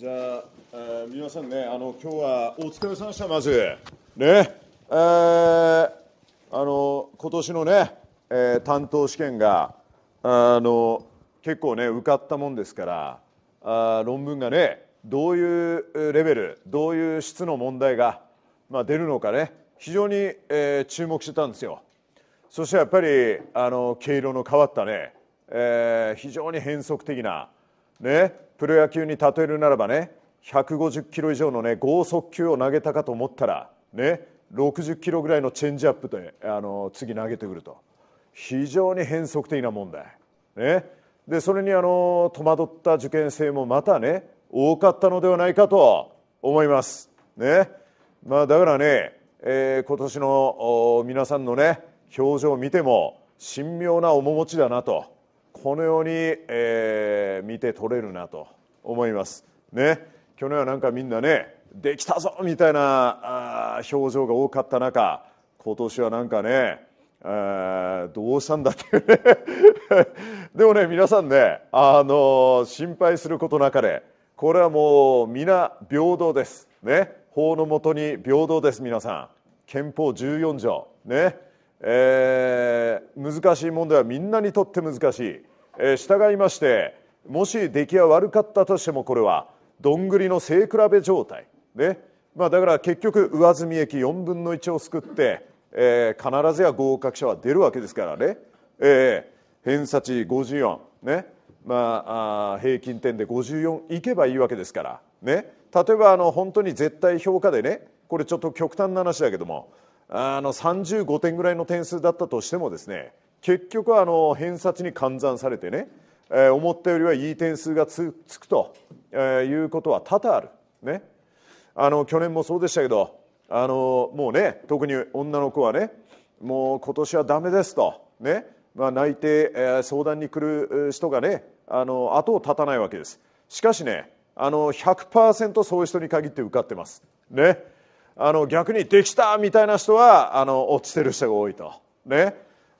じゃあ、えー、皆さんね、あの今日はお疲れさまでした、まず。ね、えー、あの今年のね、えー、担当試験があの結構ね、受かったもんですから、あ論文がね、どういうレベル、どういう質の問題が、まあ、出るのかね、非常に、えー、注目してたんですよ。そしてやっぱりあの毛色の変わったね、えー、非常に変則的な、ね、プロ野球に例えるならばね150キロ以上のね剛速球を投げたかと思ったらね60キロぐらいのチェンジアップであの次投げてくると非常に変則的な問題、ね、でそれにあの戸惑った受験生もまたね多かったのではないかと思います、ねまあ、だからね、えー、今年の皆さんのね表情を見ても神妙な面持ちだなとこのように、えー、見て取れるなと思います。ね、去年はなんかみんなねできたぞみたいなあ表情が多かった中今年はなんかねあどうしたんだっていうね でもね皆さんね、あの心配することなかれこれはもう皆平等です、ね、法のもとに平等です皆さん憲法14条ねえー、難しい問題はみんなにとって難しい、えー、従いましてもし出来は悪かったとしてもこれはどんぐりの背比べ状態ねまあ、だから結局上積み益4分の1をすくって、えー、必ずや合格者は出るわけですからね、えー、偏差値54ねまあ、あ平均点で54いけばいいわけですから、ね、例えばあの本当に絶対評価でねこれちょっと極端な話だけどもあの35点ぐらいの点数だったとしてもですね結局はあの偏差値に換算されてね、えー、思ったよりはいい点数がつくと、えー、いうことは多々ある、ね、あの去年もそうでしたけどあのもうね特に女の子はねもう今年はダメですと、ねまあ、泣いて、えー、相談に来る人がねあの後を絶たないわけですしかしねあの100%そういう人に限って受かってますねあの逆にできたみたいな人はあの落ちてる人が多いと、ね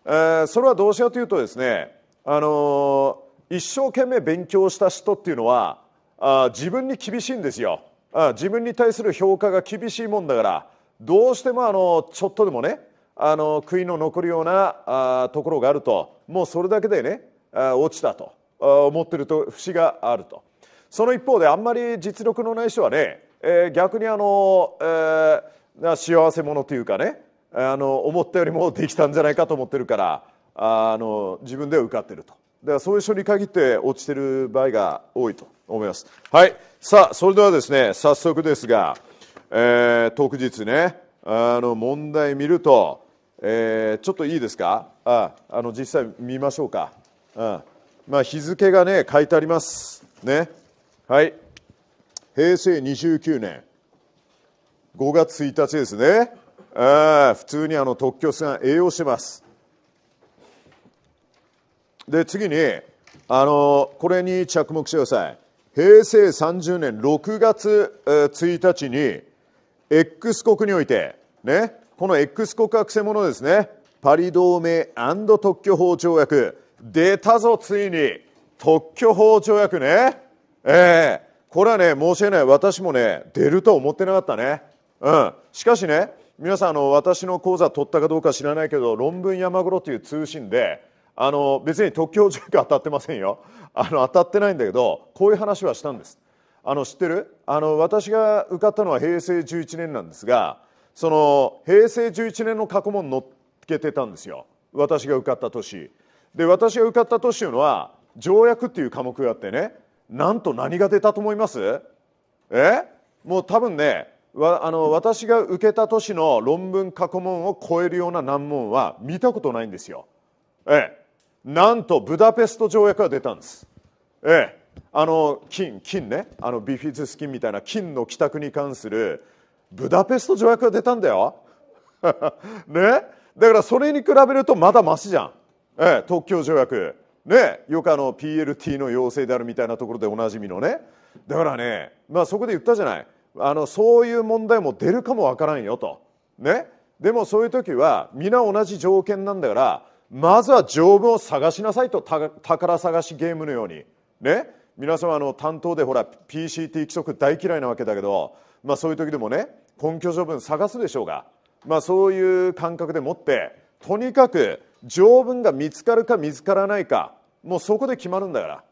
えー、それはどうしようというとですね、あのー、一生懸命勉強した人っていうのはあ自分に厳しいんですよあ自分に対する評価が厳しいもんだからどうしてもあのちょっとでもねあの悔いの残るようなあところがあるともうそれだけでねあ落ちたと思ってると節があるとその一方であんまり実力のない人はねえー、逆にあの、えー、な幸せ者というかねあの思ったよりもできたんじゃないかと思ってるからあの自分では受かってるとだからそういう人に限って落ちてる場合が多いと思いますはいさあそれではですね早速ですが、えー、特日ねあの問題見ると、えー、ちょっといいですかああの実際見ましょうか、うんまあ、日付がね書いてありますねはい平成29年5月1日ですねあ普通にあの特許ん栄養してますで次にあのこれに着目してください平成30年6月1日に X 国において、ね、この X 国悪せ者ですねパリ同盟特許法条約出たぞついに特許法条約ねええーこれはね申し訳ない私もね出るとは思ってなかったね、うん、しかしね皆さんあの私の講座取ったかどうか知らないけど論文山黒という通信であの別に特許条件当たってませんよあの当たってないんだけどこういう話はしたんですあの知ってるあの私が受かったのは平成11年なんですがその平成11年の過去問乗っけてたんですよ私が受かった年で私が受かった年というのは条約っていう科目があってねなんと何が出たと思いますえもう多分ねわあの私が受けた年の論文過去問を超えるような難問は見たことないんですよ。ええ、なんとブダペスト条約が出たんです。ええ、あの金金ねあのビフィズス菌みたいな金の帰宅に関するブダペスト条約が出たんだよ。ねだからそれに比べるとまだまシじゃん、ええ、特許条約。ね、よくあの PLT の要請であるみたいなところでおなじみのねだからね、まあ、そこで言ったじゃないあのそういう問題も出るかもわからんよと、ね、でもそういう時は皆同じ条件なんだからまずは条文を探しなさいと宝探しゲームのように、ね、皆様の担当でほら PCT 規則大嫌いなわけだけど、まあ、そういう時でもね根拠条文探すでしょうが、まあ、そういう感覚でもってとにかく条文が見つかるか見つからないかもうそこで決まるんだから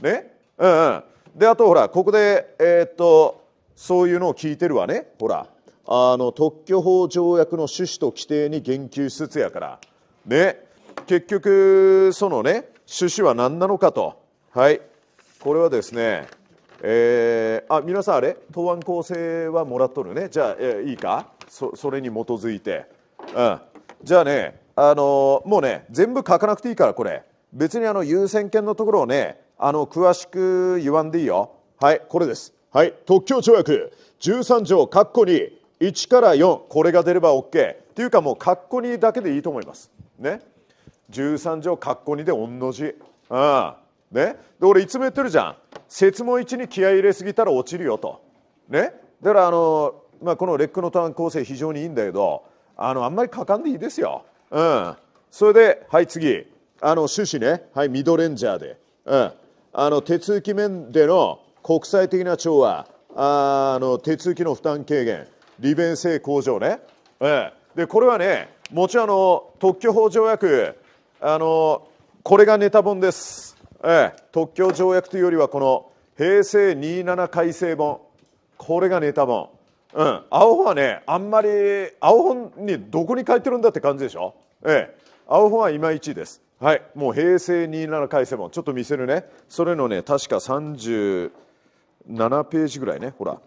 ねうんうんであとほらここでえー、っとそういうのを聞いてるわねほらあの特許法条約の趣旨と規定に言及しつつやからね結局そのね趣旨は何なのかとはいこれはですねえー、あ皆さんあれ答案構成はもらっとるねじゃあ、えー、いいかそそれに基づいて、うん、じゃあねあのもうね全部書かなくていいからこれ別にあの優先権のところをねあの詳しく言わんでいいよはいこれですはい特許条約13条括弧に1から4これが出れば OK っていうかもう括弧2だけでいいと思いますね13条括弧2で同じああねで俺いつも言ってるじゃん説問1に気合い入れすぎたら落ちるよとねだからあの、まあ、このレックのター構成非常にいいんだけどあのあんまり書かんでいいですようん。それで、はい、次。あの、趣旨ね。はい、ミドレンジャーで。うん。あの、手続き面での国際的な調和。あの、手続きの負担軽減。利便性向上ね。うん。で、これはね、もちろんあの、特許法条約、あの、これがネタ本です。ええ、特許条約というよりは、この平成27改正本。これがネタ本。うん、青本はねあんまり青本にどこに書いてるんだって感じでしょ、ええ、青本はいまいちですはいもう平成27回戦もちょっと見せるねそれのね確か37ページぐらいねほらこ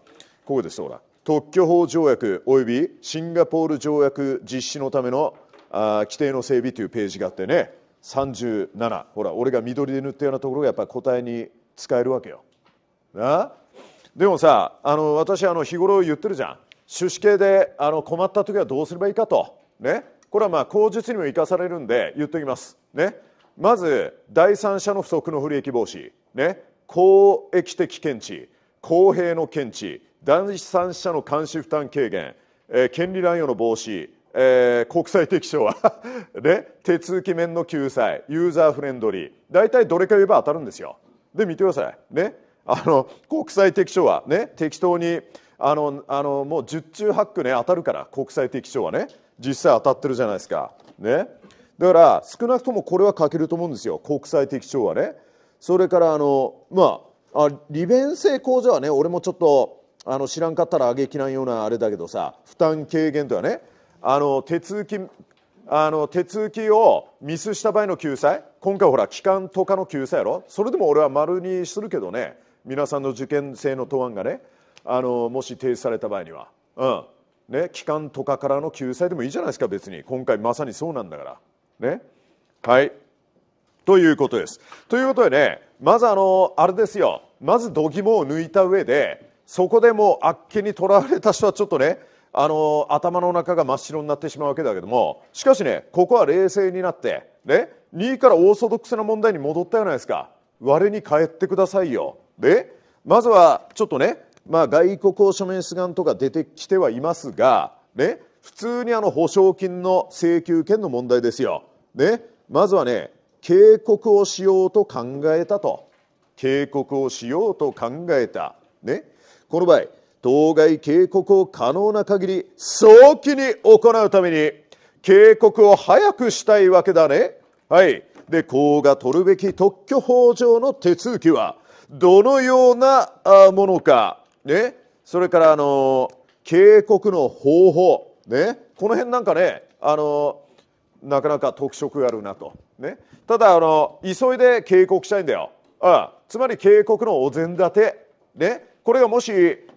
こですほら特許法条約およびシンガポール条約実施のためのあ規定の整備というページがあってね37ほら俺が緑で塗ったようなところがやっぱり答えに使えるわけよなあでもさあの私あの日頃言ってるじゃん種子系であの困った時はどうすればいいかとねこれはまあ口述にも生かされるんで言っておきますねまず第三者の不足の不利益防止ね公益的検知公平の検知第三者の監視負担軽減、えー、権利乱用の防止えー、国際的調和 ね、手続き面の救済ユーザーフレンドリー大体どれか言えば当たるんですよで見てくださいねあの国際適所はね適当にあのあのもう十中八九ね当たるから国際適所はね実際当たってるじゃないですかねだから少なくともこれは書けると思うんですよ国際的所はねそれからあのまあ利便性向上はね俺もちょっとあの知らんかったらあげきないようなあれだけどさ負担軽減とはねあの手続きあの手続きをミスした場合の救済今回ほら機関とかの救済やろそれでも俺は丸にするけどね皆さんの受験生の答案がねあのもし提出された場合には、うんね、期間とかからの救済でもいいじゃないですか別に今回まさにそうなんだから。ね、はいということです。ということでねまずあのあれですよまず度肝を抜いた上でそこでもうあっけにとらわれた人はちょっとねあの頭の中が真っ白になってしまうわけだけどもしかしねここは冷静になって、ね、2位からオーソドックスな問題に戻ったじゃないですか我に返ってくださいよでまずはちょっとね、まあ、外国を署名出願とか出てきてはいますが、ね、普通にあの保証金の請求権の問題ですよ。ね、まずはね警告をしようと考えたと警告をしようと考えた、ね、この場合当該警告を可能な限り早期に行うために警告を早くしたいわけだね。はい、で公が取るべき特許法上の手続きはどのようなものか、ね、それからあの警告の方法、ね、この辺なんかねあのなかなか特色があるなと、ね、ただあの急いで警告したいんだよああつまり警告のお膳立て、ね、これがもし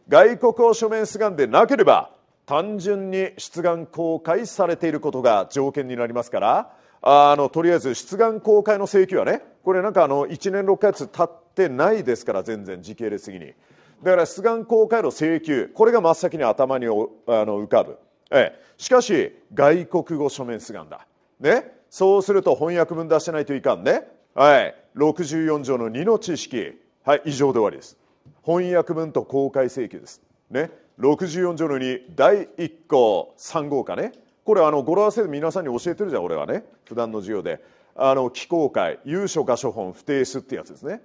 外国を書面出願でなければ単純に出願公開されていることが条件になりますからあのとりあえず出願公開の請求はねこれなんかあの1年6ヶ月経っってないですから全然時系列的にだから出願公開の請求これが真っ先に頭にあの浮かぶ、ええ、しかし外国語書面出願だ、ね、そうすると翻訳文出してないといかんね、はい、64条の2の知識、はい、以上で終わりです翻訳文と公開請求です、ね、64条の2第1項3号かねこれあの語呂合わせで皆さんに教えてるじゃん俺はね普段の授業であの非公開有所画書本不定数ってやつですね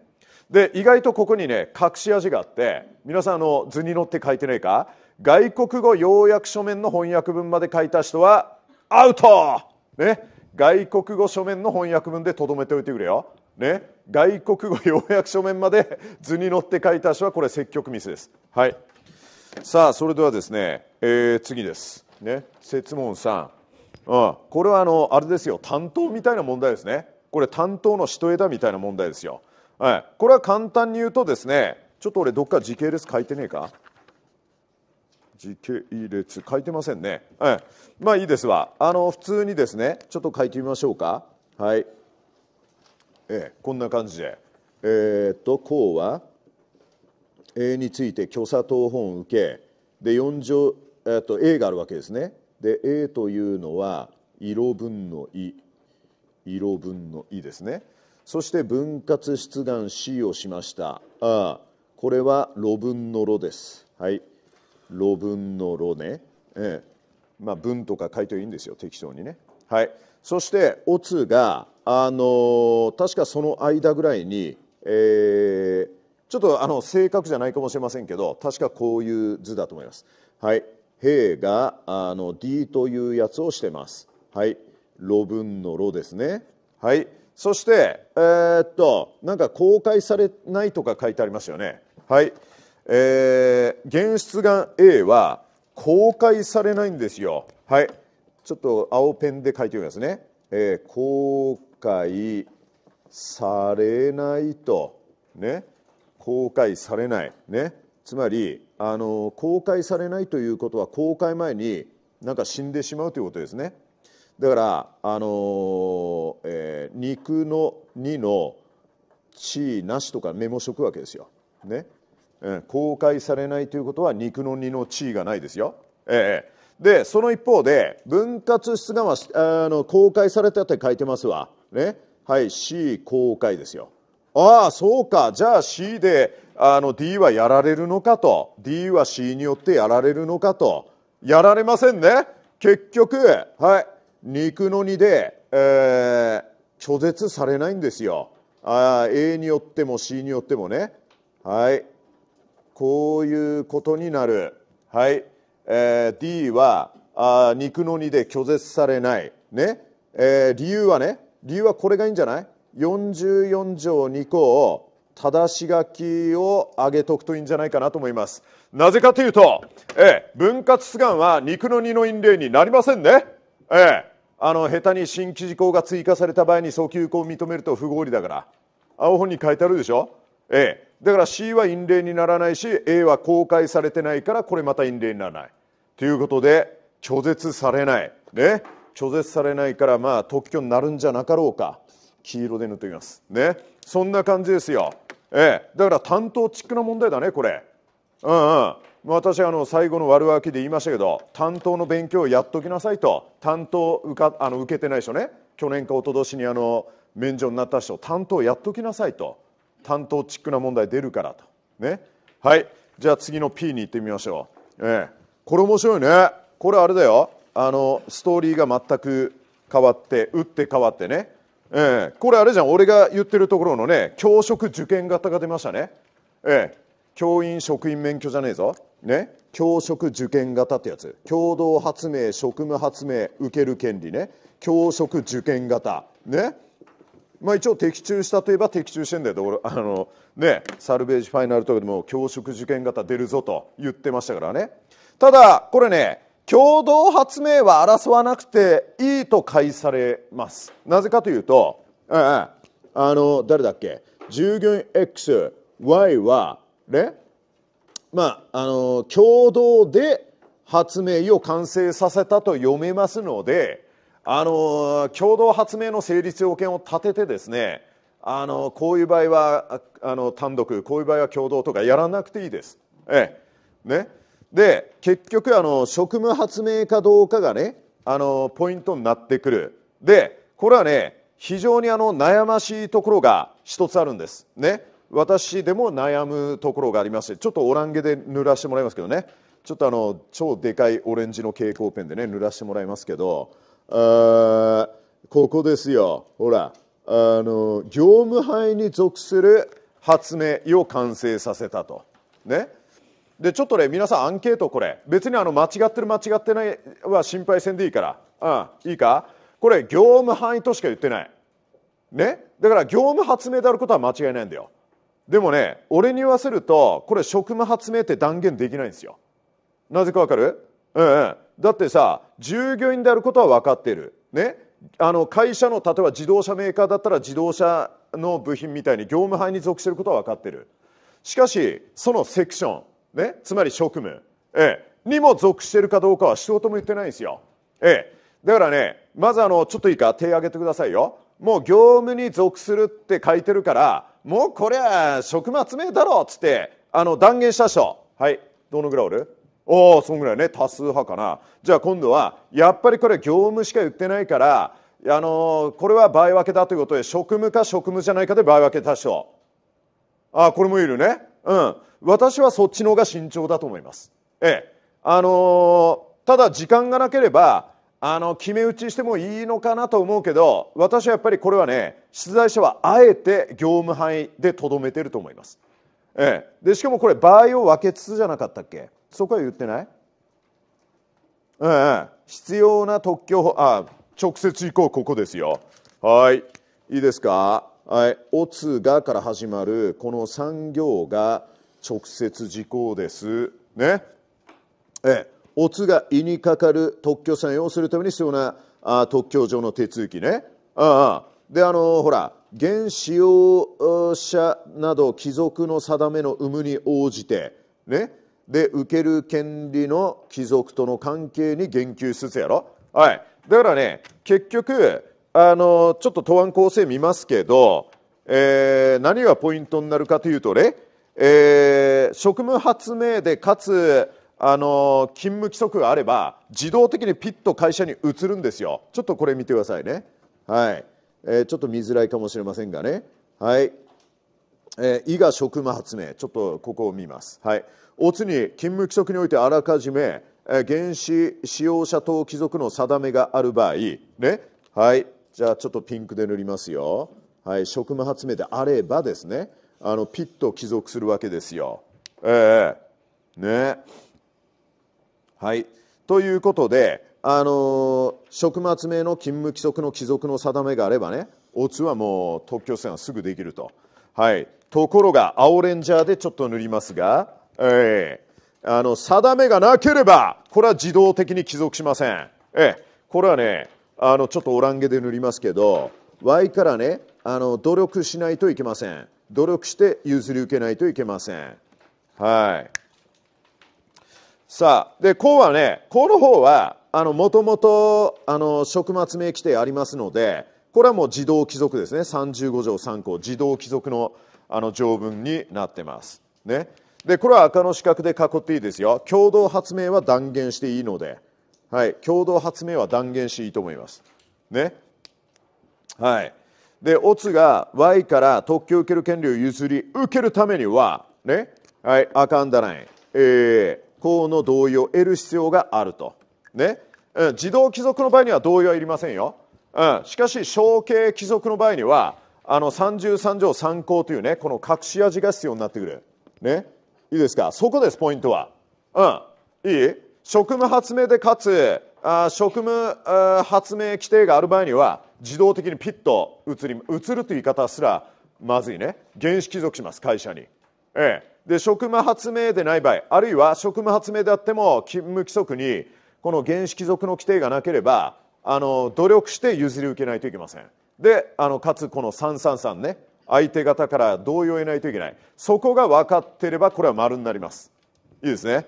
で意外とここにね隠し味があって皆さんあの図に乗って書いてないか外国語要約書面の翻訳文まで書いた人はアウト、ね、外国語書面の翻訳文でとどめておいてくれよ、ね、外国語要約書面まで 図に乗って書いた人はこれ積極ミスです、はい、さあそれではですね、えー、次です、ね、問さん、うん、これはあのあれですよ担当みたいな問題ですねこれ担当の一枝みたいな問題ですよはい、これは簡単に言うとですねちょっと俺どっか時系列書いてねえか時系列書いてませんね、はい、まあいいですわあの普通にですねちょっと書いてみましょうかはい、ええ、こんな感じでえー、っと項は A について虚左等本受けで4乗、えー、っと A があるわけですねで A というのは色分の「い」色分の「い」ですねそして分割出願 C をしましたあこれは路分の路ですはい路分の路ね、ええ、まあ文とか書いていいんですよ適当にねはいそして「おつが」あの確かその間ぐらいに、えー、ちょっとあの正確じゃないかもしれませんけど確かこういう図だと思いますはい「へ」があの D というやつをしてますはい「路分の路」ですねはいそして、えー、っと、なんか公開されないとか書いてありますよね。はい。えー、原出願 A は公開されないんですよ。はい。ちょっと青ペンで書いてみますね。えー、公開されないと。ね。公開されない。ね。つまり、あの公開されないということは公開前になんか死んでしまうということですね。だからあの、えー、肉の2の地位なしとかメモしとくわけですよ。ね、うん。公開されないということは肉の2の地位がないですよ。えー、でその一方で分割出願はあの公開されたって書いてますわ。ね、はい C 公開ですよ。ああそうかじゃあ C であの D はやられるのかと D は C によってやられるのかとやられませんね結局はい肉の荷で、えー、拒絶されないんですよあ A によっても C によってもねはいこういうことになるはい、えー、D はあ肉の荷で拒絶されないね、えー、理由はね理由はこれがいいんじゃない44条2項を正し書きを上げとくといいんじゃないかなと思いますなぜかというと、えー、分割出願は肉の荷の因例になりませんねええーあの下手に新規事項が追加された場合に訴求項を認めると不合理だから青本に書いてあるでしょ、ええ、だから C は隠例にならないし A は公開されてないからこれまた隠例にならないということで拒絶されないね拒絶されないからまあ特許になるんじゃなかろうか黄色で塗っておきますねそんな感じですよ、ええ、だから担当チックな問題だねこれうんうん私あの最後の悪あきで言いましたけど担当の勉強をやっときなさいと担当受かあの受けてない人ね去年か一昨年にあの免除になった人担当やっときなさいと担当チックな問題出るからとねはいじゃあ次の P に行ってみましょう、ええ、これ面白いねこれあれだよあのストーリーが全く変わって打って変わってね、ええ、これあれじゃん俺が言ってるところのね教職受験型が出ましたねええ教員職員免許じゃねえぞね教職受験型ってやつ共同発明職務発明受ける権利ね教職受験型ねまあ一応的中したといえば的中してんだよ俺あのねサルベージファイナルとかでも教職受験型出るぞと言ってましたからねただこれね共同発明は争わなくていいと解されますなぜかというと、うんうん、あの誰だっけ従業員 XY はねまあ、あの共同で発明を完成させたと読めますのであの共同発明の成立要件を立ててですねあのこういう場合はあの単独こういう場合は共同とかやらなくていいです。ええね、で結局あの職務発明かどうかがねあのポイントになってくる。でこれはね非常にあの悩ましいところが一つあるんです。ね私でも悩むところがありましてちょっとオランゲで塗らしてもらいますけどねちょっとあの超でかいオレンジの蛍光ペンでね塗らしてもらいますけどあここですよほらあの業務範囲に属する発明を完成させたとねでちょっとね皆さんアンケートこれ別にあの間違ってる間違ってないは心配せんでいいからうんいいかこれ業務範囲としか言ってないねだから業務発明であることは間違いないんだよでもね俺に言わせるとこれ職務発明って断言できないんですよなぜかわかるうんうんだってさ従業員であることは分かっているねあの会社の例えば自動車メーカーだったら自動車の部品みたいに業務範囲に属していることは分かっているしかしそのセクション、ね、つまり職務、ええ、にも属しているかどうかは仕言も言ってないんですよ、ええ、だからねまずあのちょっといいか手挙げてくださいよもう業務に属するって書いてるからもうこれは食末名だろうっつってあの断言したでしょはいどのぐらいおるおおそんぐらいね多数派かなじゃあ今度はやっぱりこれ業務しか言ってないからあのこれは倍分けだということで職務か職務じゃないかで倍分けたでしょあこれもいるねうん私はそっちの方が慎重だと思いますええあのー、ただ時間がなければあの決め打ちしてもいいのかなと思うけど私はやっぱりこれはね出題者はあえて業務範囲でとどめてると思います、ええ、でしかもこれ場合を分けつつじゃなかったっけそこは言ってない、ええ、必要な特許法あ直接行こうここですよはいいいですかはい「おつが」から始まるこの産業が直接事項ですねええおつが胃にかかる特許採用するために必要なあ特許上の手続きね。ああであのほら現使用者など貴族の定めの有無に応じて、ね、で受ける権利の貴族との関係に言及しつつやろ、はい、だからね結局あのちょっと答案構成見ますけど、えー、何がポイントになるかというとね、えー、職務発明でかつあの勤務規則があれば自動的にピッと会社に移るんですよちょっとこれ見てくださいねはい、えー、ちょっと見づらいかもしれませんがねはいえー、職務発明ちょっとここを見ますはいおつに勤務規則においてあらかじめ、えー、原子使用者等貴族の定めがある場合ねはいじゃあちょっとピンクで塗りますよはい職務発明であればですねあのピッと帰属するわけですよええー、ねはい、ということで、あの食末名の勤務規則の帰属の定めがあればね O2 はもう特許制はすぐできると、はい、ところが青レンジャーでちょっと塗りますが、えー、あの定めがなければこれは自動的に帰属しません、えー、これはねあのちょっとオランゲで塗りますけど Y からねあの努力しないといけません努力して譲り受けないといけませんはいさあでこうはねこの方はもともと食末名規定ありますのでこれはもう自動帰属ですね35条3項自動帰属のあの条文になってます、ね、でこれは赤の四角で囲っていいですよ共同発明は断言していいので、はい、共同発明は断言していいと思いますねはいでオツが Y から特許を受ける権利を譲り受けるためにはねはいあかンダーイン、えー、法の同意を得る必要があると。ね、うん、自動貴族の場合には同意はいりませんよ。うん、しかし、小継貴族の場合には、あの33条3項というね、この隠し味が必要になってくる。ね、いいですか、そこです、ポイントは。うん、いい職務発明でかつ、あ職務発明規定がある場合には、自動的にピッと移り移るという言い方すらまずいね、原始帰属します、会社に。ええで職務発明でない場合あるいは職務発明であっても勤務規則にこの原始貴族の規定がなければあの努力して譲り受けないといけませんであのかつこの333ね相手方から同意を得ないといけないそこが分かっていればこれは丸になりますいいですね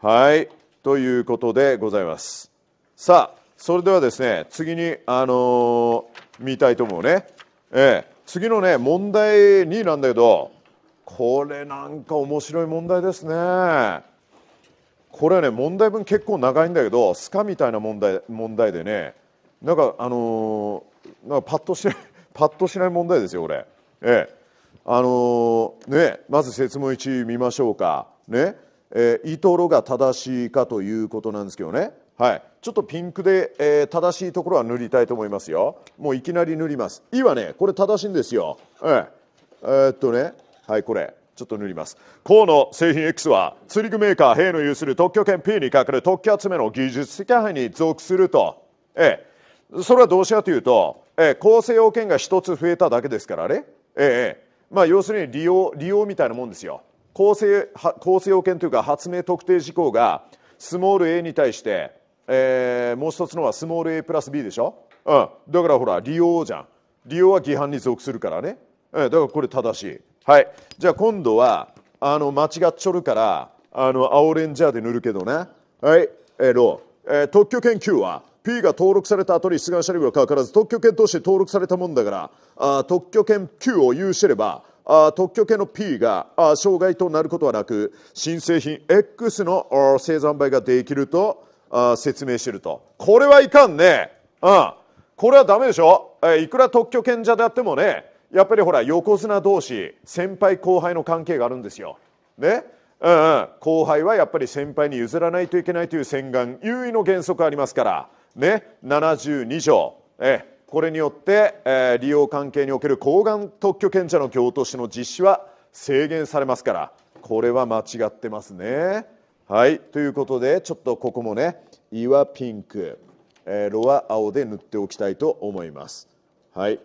はいということでございますさあそれではですね次にあのー、見たいと思うねええ次のね問題2なんだけどこれなんか面白い問題ですねこれはね問題文結構長いんだけどスカみたいな問題問題でねなんかあのー、なんかパッとしない パッとしない問題ですよ俺ええあのー、ねまず説問1見ましょうかねえー、イトロが正しいかということなんですけどねはいちょっとピンクで、えー、正しいところは塗りたいと思いますよもういきなり塗ります「い」はねこれ正しいんですよえええー、っとねはいこれちょっと塗ります河野製品 X は釣り具メーカー兵の有する特許権 P にかかる特許集めの技術的範囲に属すると、ええ、それはどうしうというと、ええ、構成要件が1つ増えただけですからね、ええまあ、要するに利用利用みたいなもんですよ構成構成要件というか発明特定事項がスモール A に対して、ええ、もう一つのはスモール A プラス B でしょ、うん、だからほら利用じゃん利用は規範に属するからね、えだからこれ正しいはい。じゃあ今度は、あの、間違っちょるから、あの、青レンジャーで塗るけどね。はい。えー、ロえー、特許研究は、P が登録された後に出願者にがかかわらず特許権として登録されたもんだからあ特許権 Q を有してればあ特許権の P があ障害となることはなく新製品 X の生産売ができるとあ説明してるとこれはいかんね、うん、これはダメでしょ、えいくら特許権者であってもねやっぱりほら横綱同士先輩後輩の関係があるんですよ。ねうんうん、後輩はやっぱり先輩に譲らないといけないという洗顔優位の原則ありますから、ね、72条、えこれによって、えー、利用関係における抗がん特許権者の京都市の実施は制限されますからこれは間違ってますね。はいということでちょっとここもね「い」はピンク、えー、ロは青で塗っておきたいと思います。はい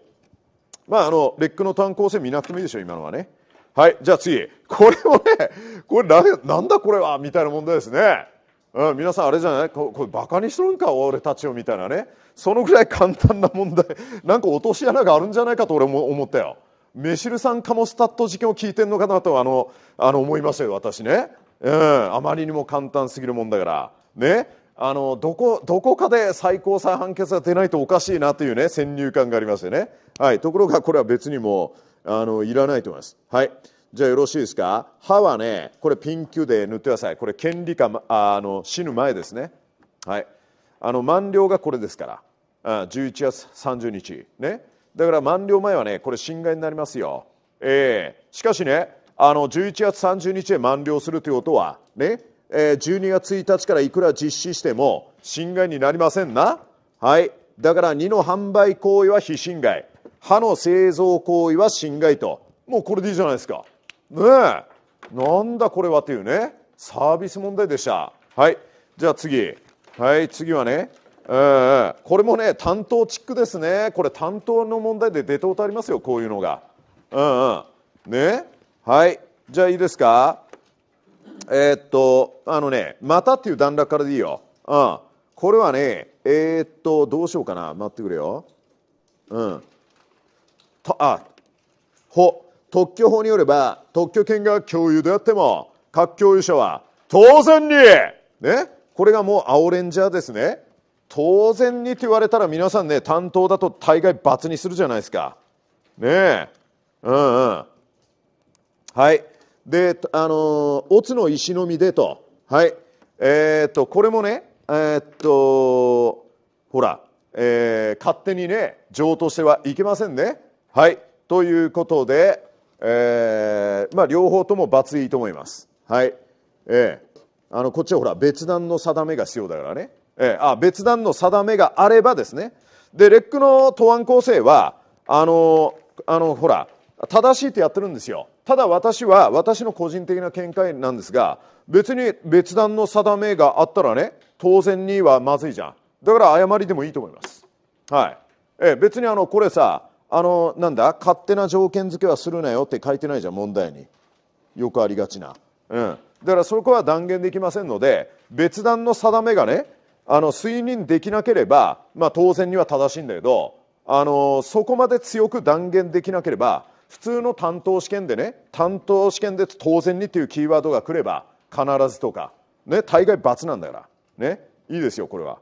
まああのレックの単行線見なくてもいいでしょ今のはねはいじゃあ次これもねこれなんだこれはみたいな問題ですね、うん、皆さんあれじゃないこれバカにしとるんか俺たちをみたいなねそのぐらい簡単な問題なんか落とし穴があるんじゃないかと俺も思ったよメシルんカモスタット事件を聞いてんのかなとあのあの思いましたよ私ね、うん、あまりにも簡単すぎるもんだからねあのどこどこかで最高裁判決が出ないとおかしいなという、ね、先入観がありますよね、はい、ところがこれは別にもあのいらないと思います。はいじゃあよろしいですか歯はねこれピンキーで塗ってくださいこれ権利かあの死ぬ前ですねはいあの満了がこれですからあ11月30日ねだから満了前はねこれ侵害になりますよええー、しかしねあの11月30日で満了するということはねえ12月1日からいくら実施しても侵害になりませんな。はい。だから2の販売行為は非侵害。歯の製造行為は侵害と。もうこれでいいじゃないですか。ねえ。なんだこれはというね。サービス問題でした。はい。じゃあ次。はい。次はね。えー、これもね担当地区ですねこれ担当の問題で出とうとありますよこういうのがうんうんねはいじゃあいいですかえー、っと、あのね、またっていう段落からでいいよ。うん。これはね、えー、っと、どうしようかな。待ってくれよ。うん。と、あ、ほ、特許法によれば、特許権が共有であっても、各共有者は当然に、ね、これがもう青レンジャーですね。当然にって言われたら皆さんね、担当だと大概罰にするじゃないですか。ねえ。うんうん。はい。で、あの、オツの石の実でと。はい。えっ、と、これもね、えっ、と、ほら、えー、勝手にね、譲渡してはいけませんね。はい。ということで、えー、まあ、両方とも罰いいと思います。はい。えー、あの、こっちはほら、別段の定めが必要だからね。えー、あ、別段の定めがあればですね。で、レックの答案構成は、あの、あの、ほら、正しいってやってるんですよ。ただ私は私の個人的な見解なんですが別に別段の定めがあったらね当然にはまずいじゃんだから誤りでもいいと思いますはいえ別にあのこれさあのなんだ勝手な条件付けはするなよって書いてないじゃん問題によくありがちなうんだからそこは断言できませんので別段の定めがねあの推認できなければ、まあ、当然には正しいんだけどあのそこまで強く断言できなければ普通の担当試験でね担当試験で当然にっていうキーワードが来れば必ずとか、ね、大概×なんだからねいいですよこれは。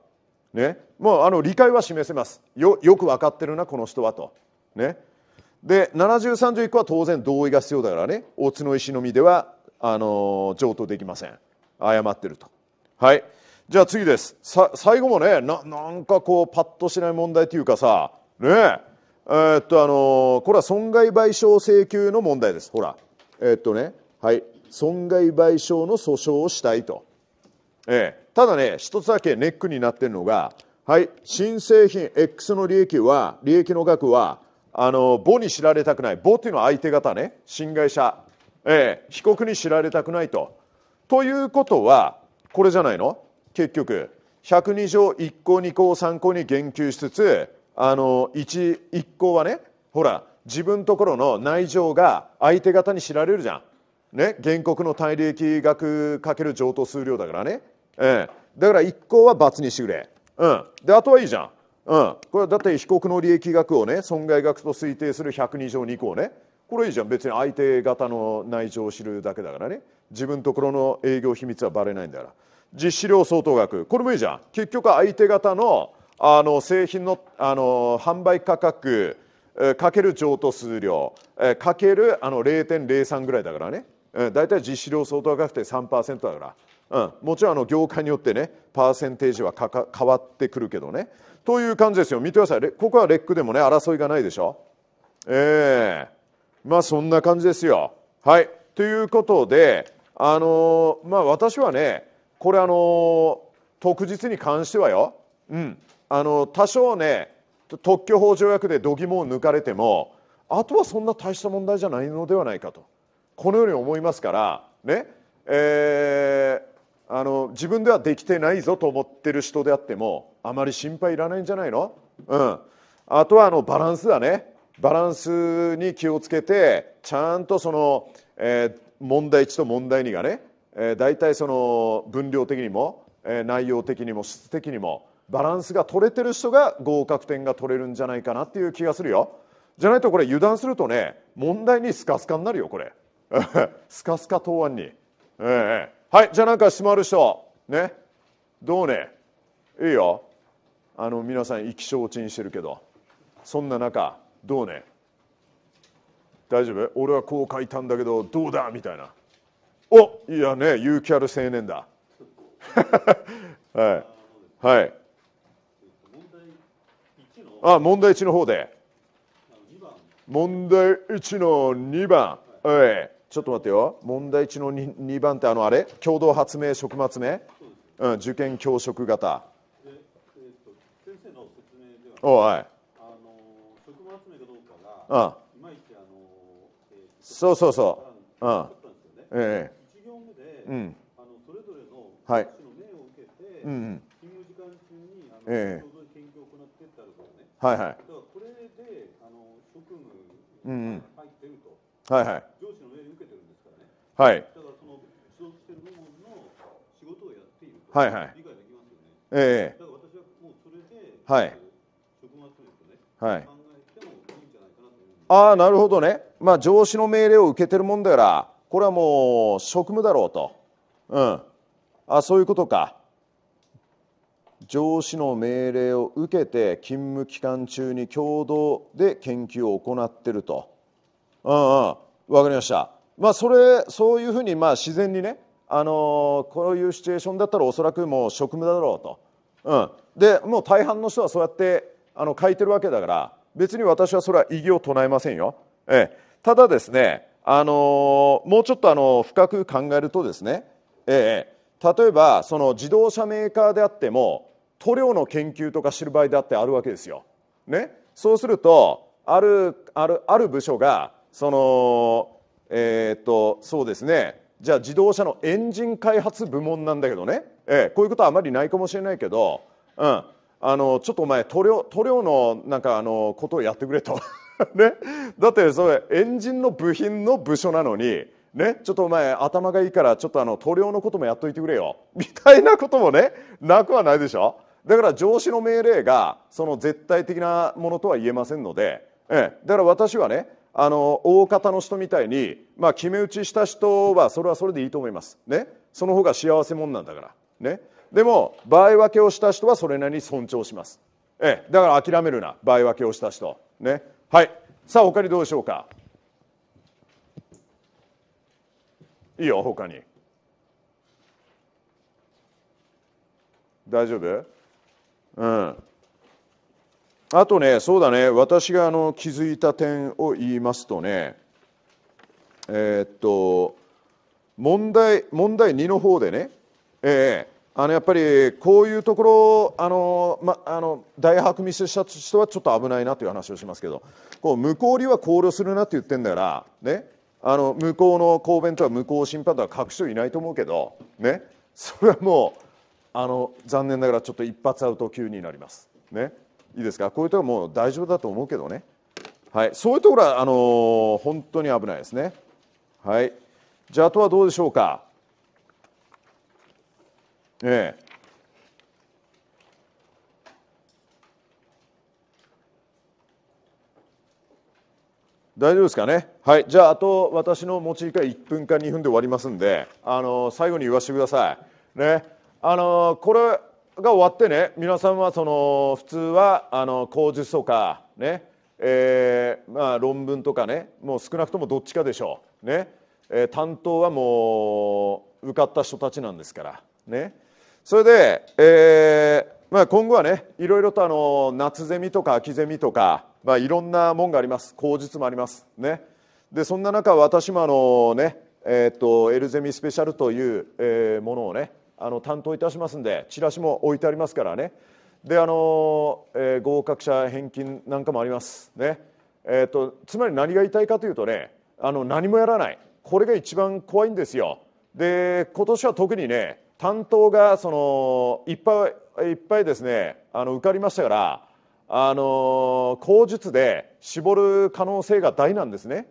ね、もうあの理解は示せますよよく分かってるなこの人はと。ね、で7 0 3条1個は当然同意が必要だからね大津の石の実ではあの譲渡できません誤ってると。はいじゃあ次です最後もねなんかこうパッとしない問題というかさねええー、っとあのー、これは損害賠償請求の問題ですほらえー、っとねはい損害賠償の訴訟をしたいと、えー、ただね一つだけネックになってるのがはい新製品 X の利益は利益の額はあの母に知られたくない母っていうのは相手方ね新会社、えー、被告に知られたくないとということはこれじゃないの結局102条1項2項3項に言及しつつあの一一行はねほら自分ところの内情が相手方に知られるじゃん、ね、原告の対益額かける上等数量だからね、ええ、だから一行は罰にしてくれ、うん、であとはいいじゃん、うん、これだって被告の利益額をね損害額と推定する102条2項ねこれいいじゃん別に相手方の内情を知るだけだからね自分ところの営業秘密はバレないんだから実施料相当額これもいいじゃん結局相手方のあの製品のあの販売価格かける譲渡数量かけるあの0.03ぐらいだからね大体実施量相当高くて3%だから、うん、もちろんあの業界によってねパーセンテージはかか変わってくるけどねという感じですよ見てくださいここはレックでもね争いがないでしょええー、まあそんな感じですよはいということであのー、まあ私はねこれあのー、特実に関してはようんあの多少ね特許法条約で度肝を抜かれてもあとはそんな大した問題じゃないのではないかとこのように思いますからねえー、あの自分ではできてないぞと思ってる人であってもあまり心配いらないんじゃないの、うん、あとはあのバランスだねバランスに気をつけてちゃんとその、えー、問題1と問題2がね、えー、大体その分量的にも、えー、内容的にも質的にもバランスが取れてる人が合格点が取れるんじゃないかなっていう気がするよじゃないとこれ油断するとね問題にスカスカになるよこれ スカスカ答案に、えはいじゃあなんか質問ある人ねどうねいいよあの皆さん意気消沈してるけどそんな中どうね大丈夫俺はこう書いたんだけどどうだみたいなおいやね勇気ある青年だ はいはいあ問題1の方で問題1の2番、はい、ちょっと待ってよ問題1の 2, 2番ってあのあれ共同発明食末明、うん、受験教職型え、っと先生の説明では、はい、あの食末明かどうかがいまいちあの、そうそうそううん、ええ1行目で、うん、あのそれぞれのはい、の命を受けて、うん勤務時間中にええはいはいこれであの職務うん。入ってると、はいはい上司の命令受けてるんですからねはいだからその所属してる部門の仕事をやっていると、はいはい、理解できますよねええだから私はもうそれで、はい、職務集めとね、はい、考えてもいいんじゃないかなとああなるほどねまあ上司の命令を受けてるもんだからこれはもう職務だろうとうんあそういうことか上司の命令を受けて勤務期間中に共同で研究を行ってるとうんうん分かりましたまあそれそういうふうにまあ自然にねあのこういうシチュエーションだったらおそらくもう職務だろうと、うん、でもう大半の人はそうやってあの書いてるわけだから別に私はそれは異議を唱えませんよ、ええ、ただですね、あのもうちょっとあの深く考えるとですね、ええ、例えばその自動車メーカーであっても塗料の研究とか知る場合だってあるわけですよ。ね、そうするとあるあるある部署がそのえー、っとそうですねじゃあ自動車のエンジン開発部門なんだけどね、えこういうことはあまりないかもしれないけど、うん、あのちょっとお前塗料塗料のなんかあのことをやってくれと ね、だってそれエンジンの部品の部署なのにね、ちょっとお前頭がいいからちょっとあの塗料のこともやっといてくれよ みたいなこともねなくはないでしょだから上司の命令がその絶対的なものとは言えませんので、ええ、だから私はねあの大方の人みたいに、まあ、決め打ちした人はそれはそれでいいと思います、ね、その方が幸せ者なんだから、ね、でも場合分けをした人はそれなりに尊重します、ええ、だから諦めるな場合分けをした人、ね、はいさあ他にどうでしょうかいいよ他に大丈夫うんあとねそうだね私があの気づいた点を言いますとねえー、っと問題問題2の方でねええーあのやっぱりこういうところあの、ま、あの大白見せした人はちょっと危ないなという話をしますけどこう向こうには考慮するなって言ってんだから、ね、あの向こうの公弁とは向こう審判とは隠しいないと思うけど、ね、それはもうあの残念ながらちょっと一発アウト級になります。ね、いいですかこういうところはもう大丈夫だと思うけどね、はい、そういうところはあのー、本当に危ないですね。はい、じゃああとはどうでしょうか。え大丈夫ですかねはいじゃああと私の持ち時間1分か2分で終わりますんであの最後に言わせてくださいねあのこれが終わってね皆さんはその普通はあの口述とかねえー、まあ論文とかねもう少なくともどっちかでしょうね、えー、担当はもう受かった人たちなんですからねそれで、えーまあ、今後はねいろいろとあの夏ゼミとか秋ゼミとかまあ、いろんなもんがあります口実もあります、ね、でそんな中私もあのね、えー、っとエルゼミスペシャルという、えー、ものをねあの担当いたしますんでチラシも置いてありますからねであの、えー、合格者返金なんかもありますねえーと、とつまり何が言いたいかというとねあの何もやらないこれが一番怖いんですよで今年は特にね担当がそのいっぱいいっぱいですねあの受かりましたからあの口述で絞る可能性が大なんですね、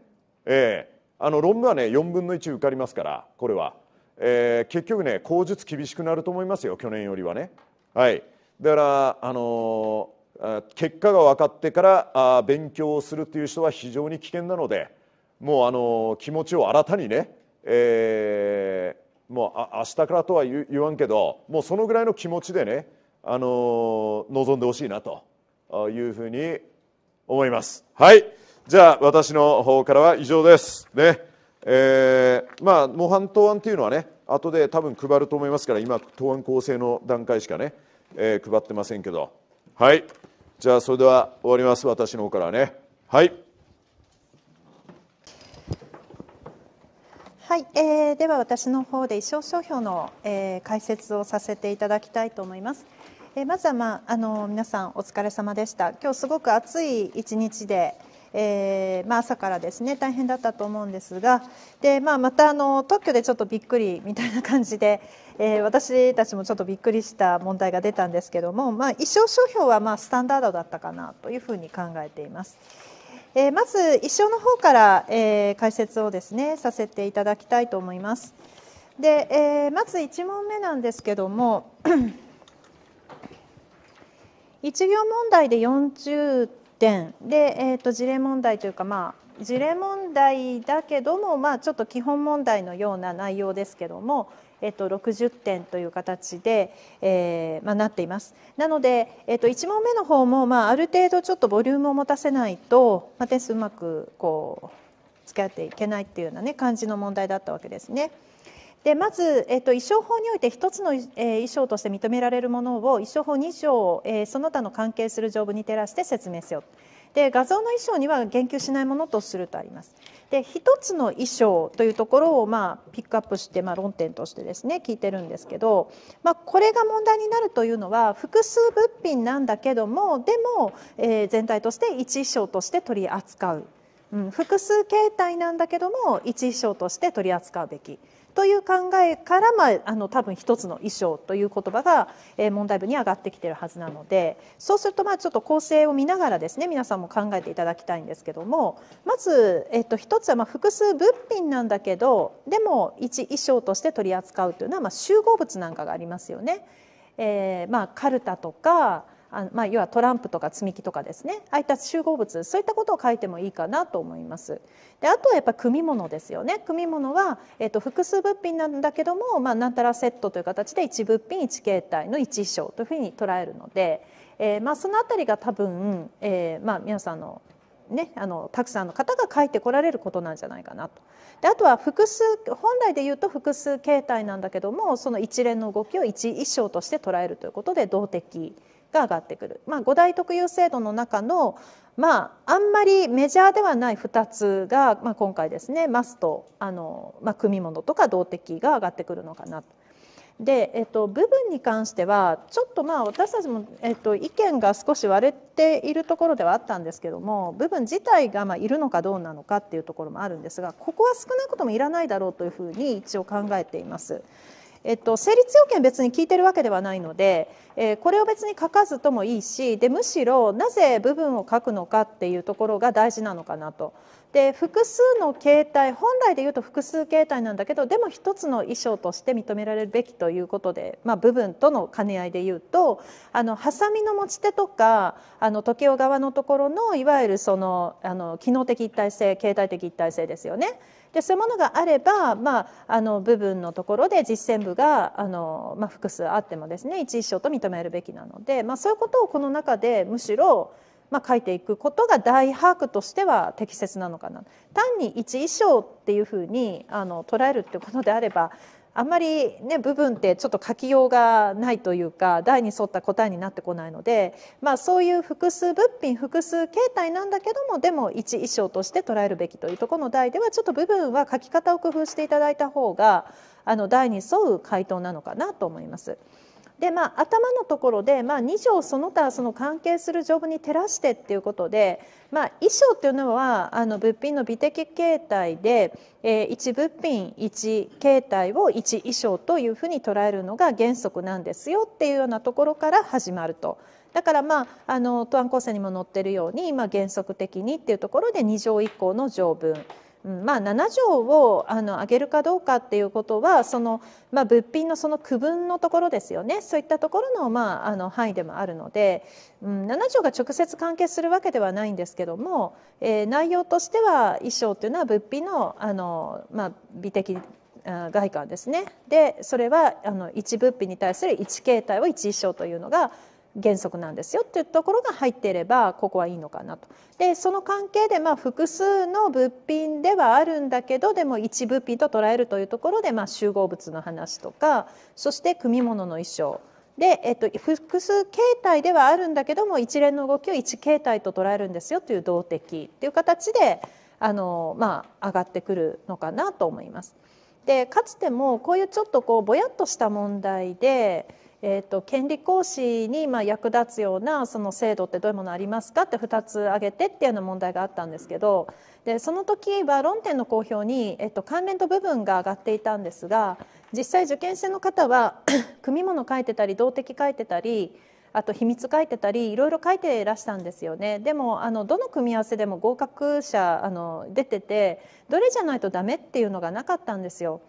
えー、あの論文はね4分の1受かりますからこれは、えー、結局ね口述厳しくなると思いますよ去年よりはねはいだからあのー、結果が分かってからあ勉強をするという人は非常に危険なのでもうあの気持ちを新たにね、えー、もうあ明日からとは言わんけどもうそのぐらいの気持ちでね、あの望んでほしいなとというふうに思います。はい。じゃあ、私の方からは以上です。ね。えー、まあ、模範答案というのはね、後で多分配ると思いますから、今、答案構成の段階しかね、えー、配ってませんけど。はい。じゃあ、それでは終わります。私の方からね。はい。はい、えー、では私の方で一生商標の、えー、解説をさせていただきたいと思います。えまずは、まあ、あの皆さんお疲れ様でした今日すごく暑い一日で、えー、まあ、朝からですね大変だったと思うんですがで、まあ、またあの特許でちょっとびっくりみたいな感じで、えー、私たちもちょっとびっくりした問題が出たんですけども、まあ、衣装商標はまスタンダードだったかなというふうに考えています。えー、まず一生の方から、え解説をですねさせていただきたいと思います。で、えまず1問目なんですけども1行問題で40点で、えーと、事例問題というかまあ事例問題だけども、まあ、ちょっと基本問題のような内容ですけども、えっ、ー、と、60点という形で、えーまあ、なっています。なので、えっ、ー、と、1問目の方も、まあ、ある程度ちょっとボリュームを持たせないと、まあ、点数うまくこう付き合っていけないっていうような、ね、感じの問題だったわけですね。でまず、えっと、衣装法において一つの、え衣装として認められるものを衣装法2条、えー、その他の関係する条文に照らして説明せよで画像の衣装には言及しないものとするとあります。で一つの衣装というところをまあピックアップしてまあ論点としてですね聞いてるんですけど、まあ、これが問題になるというのは複数物品なんだけどもでも、えー、全体として一衣装として取り扱う、うん、複数形態なんだけども一衣装として取り扱うべき。という考えから、まあ、あの多分一つの衣装という言葉が、え問題文に上がってきてるはずなのでそうするとまあちょっと構成を見ながらですね皆さんも考えていただきたいんですけどもまず、えっと、一つはま複数物品なんだけどでも一衣装として取り扱うというのはま集合物なんかがありますよね。えー、まあ、カルタとかあの、まあ、要はトランプとか積み木とかですねああいった集合物そういったことを書いてもいいかなと思います。であとはやっぱ組物ですよね組物は、えっと、複数物品なんだけども、まあ、なんたらセットという形で1物品1形態の1衣装というふうに捉えるので、えーまあ、その辺りが多分、えーまあ、皆さんのね、あのたくさんの方が書いてこられることなんじゃないかなと。であとは複数本来で言うと複数形態なんだけどもその一連の動きを一衣装として捉えるということで動的が上がってくる、まあ、五大特有制度の中の、まあ、あんまりメジャーではない2つが、まあ、今回ですねマスとあの、まあ、組物とか動的が上がってくるのかなと。で、えっと、部分に関してはちょっとまあ私たちも、えっと、意見が少し割れているところではあったんですけども部分自体がまあいるのかどうなのかっていうところもあるんですがここは少なくともいらないだろうというふうに一応考えています。えっと、成立要件別に聞いてるわけではないので、えー、これを別に書かずともいいしでむしろなぜ部分を書くのかっていうところが大事なのかなと。で複数の形態本来で言うと複数形態なんだけどでも一つの衣装として認められるべきということで、まあ、部分との兼ね合いで言うとあのハサミの持ち手とかあの時計側のところのいわゆるそのあの機能的一体性形態的一体性ですよね。でそういうものがあれば、まあ、あの部分のところで実践部があの、まあ、複数あってもですね一一章と認めるべきなので、まあ、そういうことをこの中でむしろまあ、書いていくことが大把握としては適切なのかな単に一衣装っていうふうにあの捉えるってことであればあんまりね部分ってちょっと書きようがないというか台に沿った答えになってこないので、まあ、そういう複数物品複数形態なんだけどもでも一衣装として捉えるべきというところの台ではちょっと部分は書き方を工夫していただいた方があの台に沿う回答なのかなと思います。でまあ、頭のところで、まあ、2条その他その関係する条文に照らしてっていうことで、まあ、衣装っていうのはあの物品の美的形態で、えー、1物品1形態を1衣装というふうに捉えるのが原則なんですよっていうようなところから始まると。だからまああの答案構成にも載ってるように、まあ、原則的にっていうところで2条以降の条文。まあ、7条をあの上げるかどうかっていうことはその、まあ、物品のその区分のところですよねそういったところの,、まあ、あの範囲でもあるので、うん、7条が直接関係するわけではないんですけども、えー、内容としては衣装というのは物品のあの、まあ、美的外観ですねでそれはあの1物品に対する1形態を1衣装というのが原則なんですよっていうところが入っていればここはいいのかなと。でその関係でまあ複数の物品ではあるんだけどでも一物品と捉えるというところでまあ集合物の話とかそして組物の衣装で、えっと、複数形態ではあるんだけども一連の動きを一形態と捉えるんですよという動的っていう形であの、まあ、上がってくるのかなと思います。でかつてもこういうちょっとこうぼやっとした問題でえーと、権利行使にまあ役立つようなその制度ってどういうものありますかって2つ挙げてっていうような問題があったんですけどでその時は論点の公表に、えっと、と関連と部分が上がっていたんですが実際受験生の方は 組物書いてたり動的書いてたりあと秘密書いてたりいろいろ書いてらしたんですよねでもあのどの組み合わせでも合格者あの出ててどれじゃないとダメっていうのがなかったんですよ。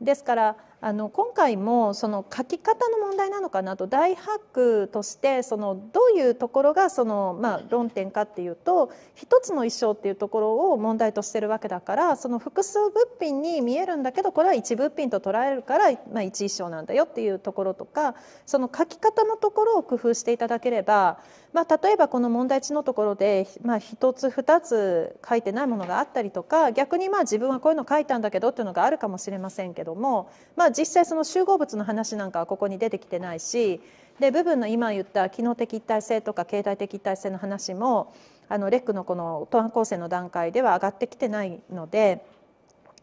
ですからあの今回もその書き方の問題なのかなと大ハックとしてそのどういうところがその、まあ、論点かっていうと一つの衣装っていうところを問題としてるわけだからその複数物品に見えるんだけどこれは一物品と捉えるから、まあ、一衣装なんだよっていうところとかその書き方のところを工夫していただければ、まあ、例えばこの問題値のところで、まあ、1つ2つ書いてないものがあったりとか逆にまあ自分はこういうの書いたんだけどっていうのがあるかもしれませんけども、まあ実際その集合物の話なんかはここに出てきてないしで部分の今言った機能的一体性とか形態的一体性の話もあのレックのこの答案構成の段階では上がってきてないので。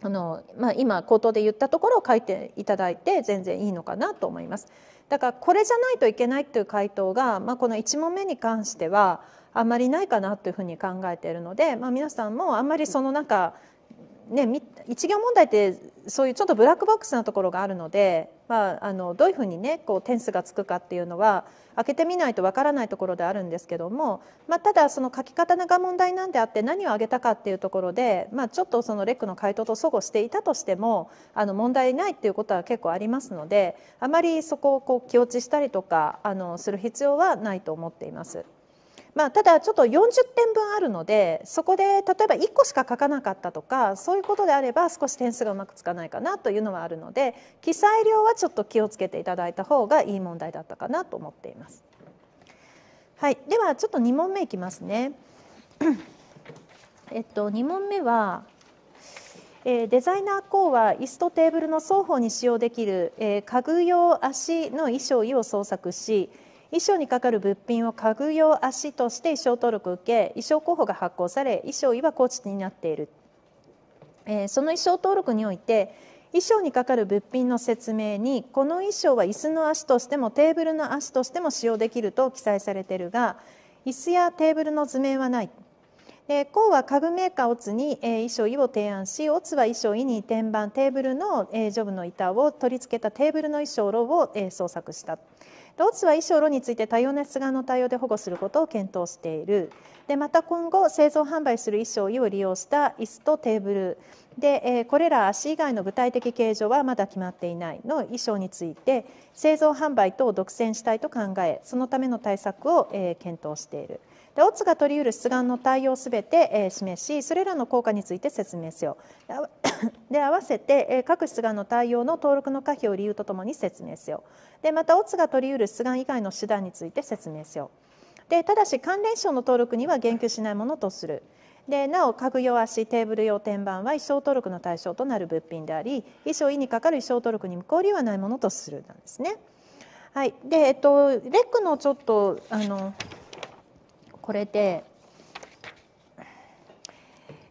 あのまあ、今口頭で言ったところを書いていただいて全然いいのかなと思います。だからこれじゃないといけないという回答が、まあ、この1問目に関してはあんまりないかなというふうに考えているので、まあ、皆さんもあんまりその中ね、一行問題ってそういうちょっとブラックボックスなところがあるので、まあ、あのどういうふうにねこう点数がつくかっていうのは開けてみないとわからないところであるんですけども、まあ、ただその書き方が問題なんであって何を挙げたかっていうところで、まあ、ちょっとそのレックの回答と齟齬していたとしてもあの問題ないっていうことは結構ありますのであまりそこをこう気落ちしたりとかあのする必要はないと思っています。まあ、ただちょっと40点分あるのでそこで例えば1個しか書かなかったとかそういうことであれば少し点数がうまくつかないかなというのはあるので記載量はちょっと気をつけていただいた方がいい問題だったかなと思っています。はい、ではちょっと2問目いきますね。えっと、2問目はデザイナー校は椅子とテーブルの双方に使用できる家具用足の衣装を創作し衣装にかかる物品を家具用足として衣装登録を受け衣装候補が発行され衣装いわ高知になっている、えー、その衣装登録において衣装にかかる物品の説明にこの衣装は椅子の足としてもテーブルの足としても使用できると記載されているが椅子やテーブルの図面はない。で甲は家具メーカーオツに、えー、衣装衣を提案しオツは衣装衣に天板テーブルの、えー、ジョブの板を取り付けたテーブルの衣装炉を、えー、創作した。オツは衣装炉について多様な質感の対応で保護することを検討しているでまた今後製造販売する衣装を利用した椅子とテーブルで、えこれら足以外の具体的形状はまだ決まっていないの衣装について製造販売等を独占したいと考えそのための対策を、え検討している。でオッズが取りうる出願の対応をすべて、え示しそれらの効果について説明せよ。で 合わせて、え各出願の対応の登録の可否を理由とともに説明せよ。でまたオッズが取りうる出願以外の手段について説明せよ。でただし関連賞の登録には言及しないものとする。でなお家具用足テーブル用天板は衣装登録の対象となる物品であり衣装意にかかる衣装登録に無効理由はないものとするなんですね。はい、でえっとレックのちょっとあのこれで、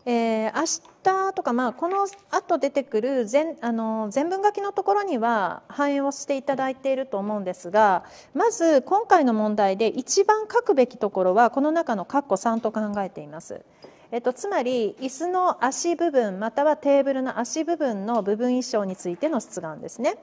えー、明日とか、まあ、このあと出てくる全あの全文書きのところには反映をしていただいていると思うんですがまず今回の問題で一番書くべきところはこの中の括弧3と考えています。えっと、つまり椅子の足部分またはテーブルの足部分の部分衣装についての出願ですね。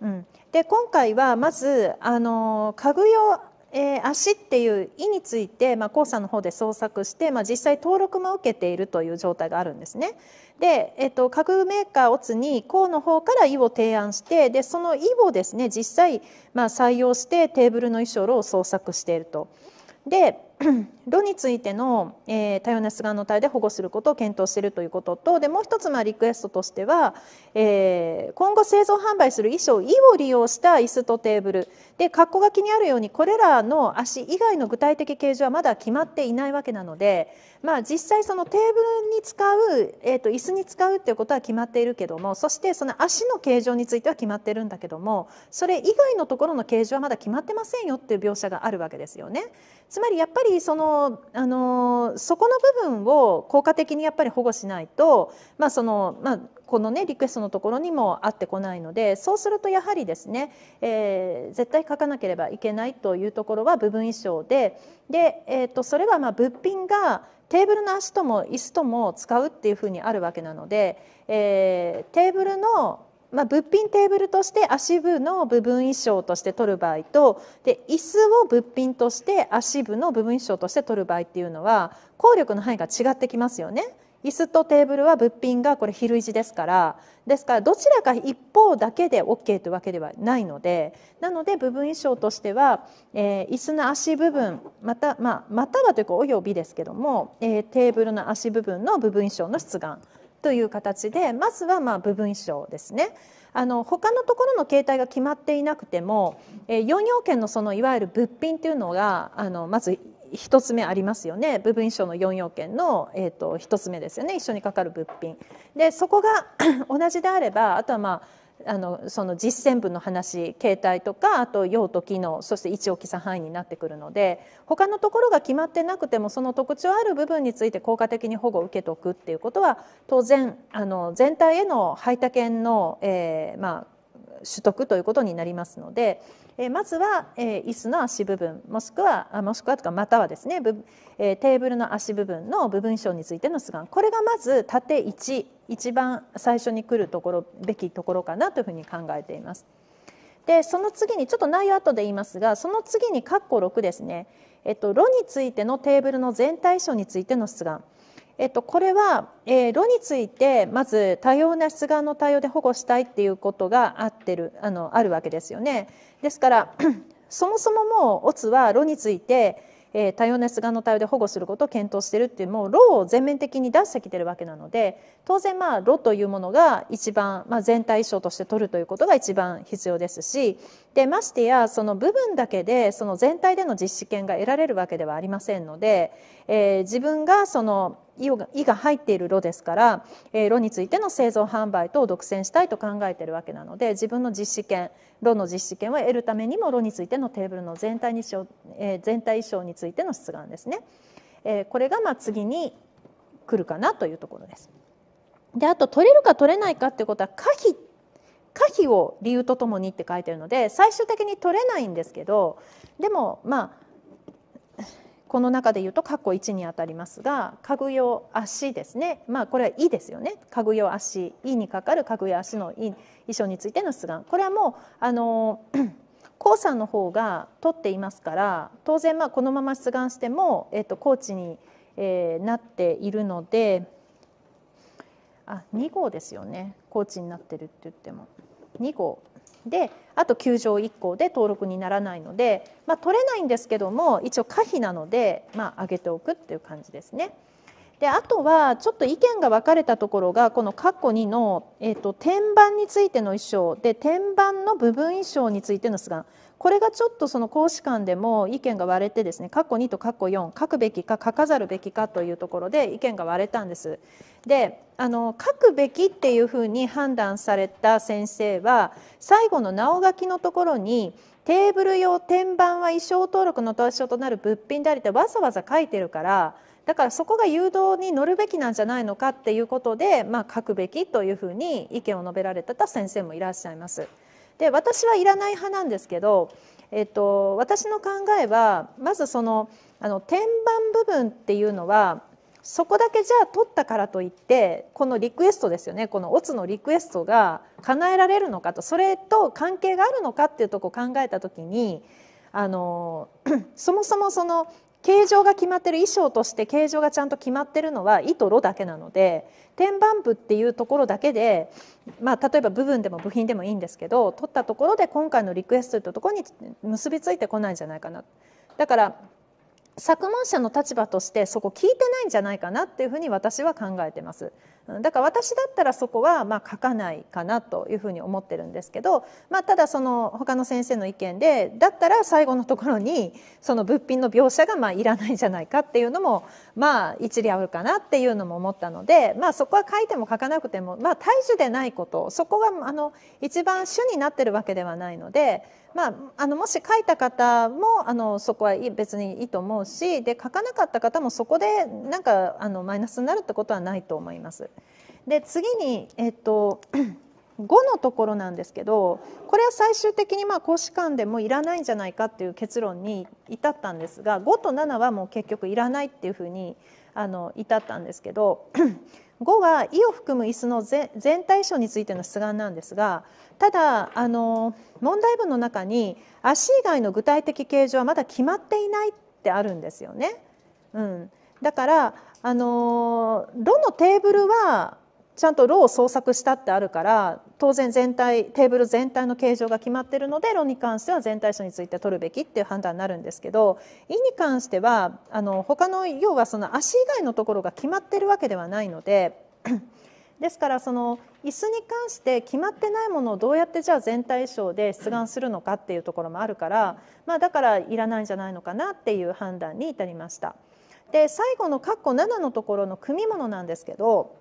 うん、で今回はまずあの家具用えー、足っていう「い」について、まあ、校の方で捜索して、まあ、実際登録も受けているという状態があるんですね。で、えっと、家具メーカーオツに黄の方から「い」を提案してでその「い」をですね実際、まあ、採用してテーブルの衣装を捜索していると。で炉についての、えー、多様な出願の体で保護することを検討しているということとでもう1つまあリクエストとしては、えー、今後製造販売する衣装「衣」を利用した椅子とテーブルで括弧書きにあるようにこれらの足以外の具体的形状はまだ決まっていないわけなので、まあ、実際そのテーブルに使う、えー、と椅子に使うっていうことは決まっているけどもそしてその足の形状については決まってるんだけどもそれ以外のところの形状はまだ決まってませんよっていう描写があるわけですよね。つまりやっぱりそのあのそこの部分を効果的にやっぱり保護しないと、まあそのまあ、この、ね、リクエストのところにも合ってこないのでそうするとやはりですね、えー、絶対書かなければいけないというところは部分衣装でで、えー、とそれはまあ物品がテーブルの足とも椅子とも使うっていうふうにあるわけなので、えー、テーブルのまあ、物品テーブルとして足部の部分衣装として取る場合とで椅子を物品として足部の部分衣装として取る場合っていうのは効力の範囲が違ってきますよね。椅子とテーブルは物品がこれ昼類似ですからですからどちらか一方だけで OK というわけではないのでなので部分衣装としては、えー、椅子の足部分また,、まあ、またはというかおよびですけども、えー、テーブルの足部分の部分衣装の出願という形でまずはま部分衣装ですね。あの他のところの形態が決まっていなくても、え4要件のそのいわゆる物品というのがあのまず1つ目ありますよね部分衣装の4要件の、えー、と1つ目ですよね一緒にかかる物品。でそこが 同じであればあとはまああのその実践部の話形態とかあと用途機能そして位置置き差範囲になってくるので他のところが決まってなくてもその特徴ある部分について効果的に保護を受けておくっていうことは当然あの全体への排他権の、えー、まあ取得ということになりますので、えー、まずは、えー、椅子の足部分もしくはもしくはとかまたはですね、えー、テーブルの足部分の部分章についての素顔これがまず縦1一番最初に来るところべきところかなというふうに考えています。でその次にちょっと内容後で言いますがその次に括弧6ですね、えっと、炉についてのテーブルの全体像についての出願。えっと、これは、えー、炉についてまず多様な出願の対応で保護したいっていうことがあってるあのあるわけですよね。ですから そもそももうオツは炉についてえー、多様な出願の対応で保護することを検討しているっていうもう労を全面的に出してきてるわけなので当然まあ労というものが一番、まあ、全体衣装として取るということが一番必要ですしでましてやその部分だけでその全体での実施権が得られるわけではありませんので、えー、自分がその意が入っている炉ですから、えー、炉についての製造販売等を独占したいと考えているわけなので自分の実施権炉の実施権を得るためにも炉についてのテーブルの全体に、えー、全体衣装についての出願ですね、えー、これがまあ次に来るかなというところです。であと取れるか取れないかってことは可否可否を理由とともにって書いてるので最終的に取れないんですけどでもまあこの中で言うと括弧1にあたりますが家具用足ですねまあこれは「い」ですよね家具用足「い」にかかる家具用足の「い」衣装についての出願これはもうあの 高さんの方が取っていますから当然まあこのまま出願しても、えっとコーチに、えー、なっているのであ2号ですよねコーチになってるって言っても2号であと球場1行で登録にならないので、まあ、取れないんですけども一応可否なので、まあ、上げておくっていう感じですね。であとはちょっと意見が分かれたところがこの括弧2の、えーと、天板についての衣装で天板の部分衣装についての出願これがちょっとその公使館でも意見が割れてですね括弧2と括弧4書くべきか書かざるべきかというところで意見が割れたんです。であの書くべきっていうふうに判断された先生は最後の直書きのところにテーブル用天板は衣装登録の対象となる物品でありってわざわざ書いてるからだからそこが誘導に乗るべきなんじゃないのかっていうことで、まあ、書くべきというふうに意見を述べられてた先生もいらっしゃいます。で私はいらない派なんですけど、えっと、私の考えはまずそのあの天板部分っていうのはそこだけじゃあ取ったからといってこのリクエストですよねこのオツのリクエストが叶えられるのかとそれと関係があるのかっていうとこを考えた時にあの そもそもその形状が決まってる衣装として形状がちゃんと決まってるのは「糸炉だけなので天板部っていうところだけで、まあ、例えば部分でも部品でもいいんですけど取ったところで今回のリクエストというところに結びついてこないんじゃないかな。だから作文者の立場としてそこ聞いてないんじゃないかなっていうふうに私は考えてます。だから私だったらそこはまあ書かないかなというふうに思ってるんですけど、まあ、ただその他の先生の意見でだったら最後のところにその物品の描写がまあいらないんじゃないかっていうのもまあ一理あるかなっていうのも思ったので、まあ、そこは書いても書かなくても、まあ、大樹でないことそこはあの一番主になってるわけではないので、まあ、あのもし書いた方もあのそこは別にいいと思うしで書かなかった方もそこでなんかあのマイナスになるってことはないと思います。で次に、えっと5 のところなんですけどこれは最終的にまあ公士館でもいらないんじゃないかっていう結論に至ったんですが5と7はもう結局いらないっていうふうにあの至ったんですけど 5は「意」を含む椅子の全体称についての出願なんですがただあの問題文の中に「足以外の具体的形状はまだ決まっていない」ってあるんですよね。うん、だからあの「ろ」のテーブルはちゃんと「ろ」を創作したってあるから当然全体テーブル全体の形状が決まってるので論に関しては全体書について取るべきっていう判断になるんですけど意に関してはあの他の要はその足以外のところが決まってるわけではないので ですからその椅子に関して決まってないものをどうやってじゃあ全体賞で出願するのかっていうところもあるから、まあ、だからいらないんじゃないのかなっていう判断に至りました。で最後の括弧7のところの組み物なんですけど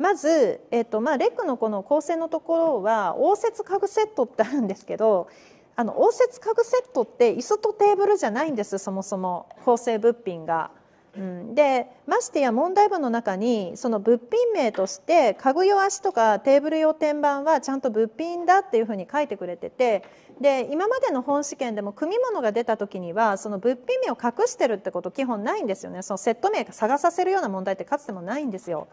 まず、えっとまあ、レックのこの構成のところは応接家具セットってあるんですけどあの応接家具セットって椅子とテーブルじゃないんですそもそも構成物品が。うん、でましてや問題文の中にその物品名として家具用足とかテーブル用天板はちゃんと物品だっていうふうに書いてくれててで今までの本試験でも組み物が出た時にはその物品名を隠してるってこと基本ないんですよねそのセット名探させるような問題ってかつてもないんですよ。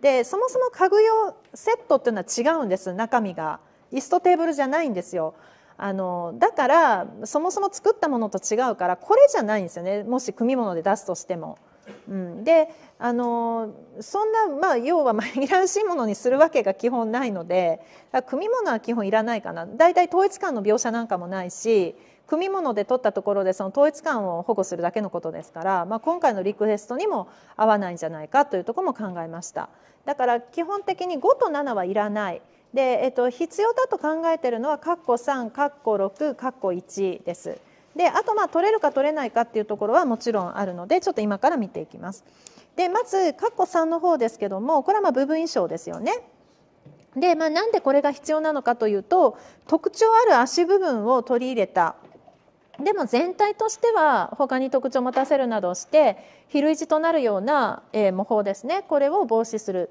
でそもそも家具用セットっていうのは違うんです中身が椅子とテーブルじゃないんですよあのだからそもそも作ったものと違うからこれじゃないんですよねもし組み物で出すとしても。うん、であのそんな、まあ、要は紛らわしいものにするわけが基本ないので組み物は基本いらないかな大体統一感の描写なんかもないし組み物で取ったところでその統一感を保護するだけのことですから、まあ、今回のリクエストにも合わないんじゃないかというとこも考えました。だから基本的に5と7はいらない。で、えっと、必要だと考えてるのは括弧3括弧6括弧1です。であとまあ取れるか取れないかっていうところはもちろんあるのでちょっと今から見ていきます。でまず括弧3の方ですけどもこれはまあ部分以上ですよね。で、まあ、なんでこれが必要なのかというと特徴ある足部分を取り入れたでも全体としては他に特徴を持たせるなどして比類似となるような、えー、模倣ですねこれを防止する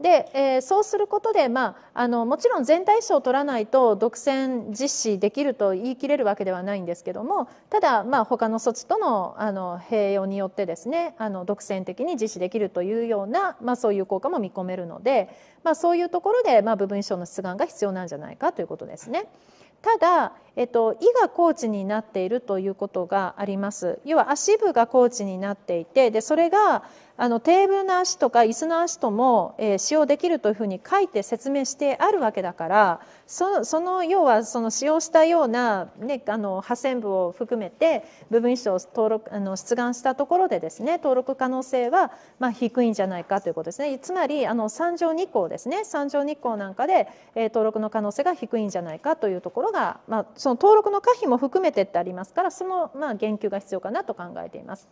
で、えー、そうすることで、まあ、あのもちろん全体賞を取らないと独占実施できると言い切れるわけではないんですけどもただ、まあ、他の措置とのあの併用によってですねあの独占的に実施できるというような、まあ、そういう効果も見込めるので、まあ、そういうところで、まあ、部分賞の出願が必要なんじゃないかということですね。ただえっと、胃が高地になっているということがあります要は足部が高知になっていてでそれがあのテーブルの足とか椅子の足とも、えー、使用できるというふうに書いて説明してあるわけだからその要はその使用したような、ね、あの破線部を含めて部分遺書を登録あの出願したところでですね登録可能性は、まあ、低いんじゃないかということですねつまりあの三条二項ですね三条二項なんかで、えー、登録の可能性が低いんじゃないかというところが、まあ、その登録の可否も含めてってありますからそのまあ言及が必要かなと考えています。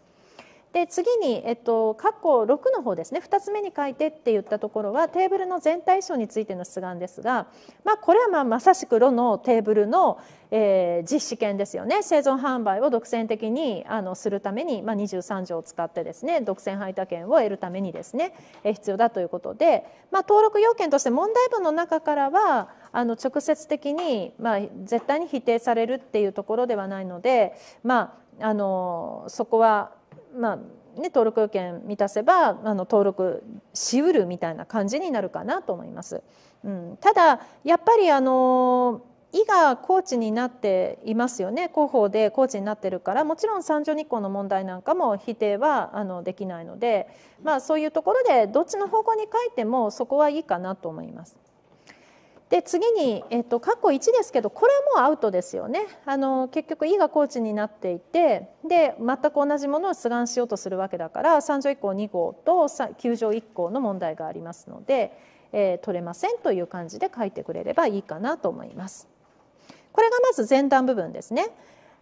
で次に、えっと、括弧6の方ですね2つ目に書いてって言ったところはテーブルの全体像についての出願ですが、まあ、これはまあまさしく炉のテーブルの、えー、実施権ですよね生存販売を独占的にあのするために、まあ、23条を使ってですね独占配達権を得るためにですね、えー、必要だということで、まあ、登録要件として問題文の中からはあの直接的に、まあ、絶対に否定されるっていうところではないので、まあ、あのそこはまあね、登録要件満たせばあの登録しうるみたいな感じになるかなと思います。うん、ただやっぱりあの伊がコーチになっていますよね広報でコーチになってるからもちろん三条日光の問題なんかも否定はあのできないので、まあ、そういうところでどっちの方向に書いてもそこはいいかなと思います。で次に、えっと、括弧1ですけどこれはもうアウトですよねあの結局 E がコーチになっていてで全く同じものを出願しようとするわけだから3条1項2号と9条1項の問題がありますので、えー、取れませんという感じで書いてくれればいいかなと思います。これがまず前段部分ですね。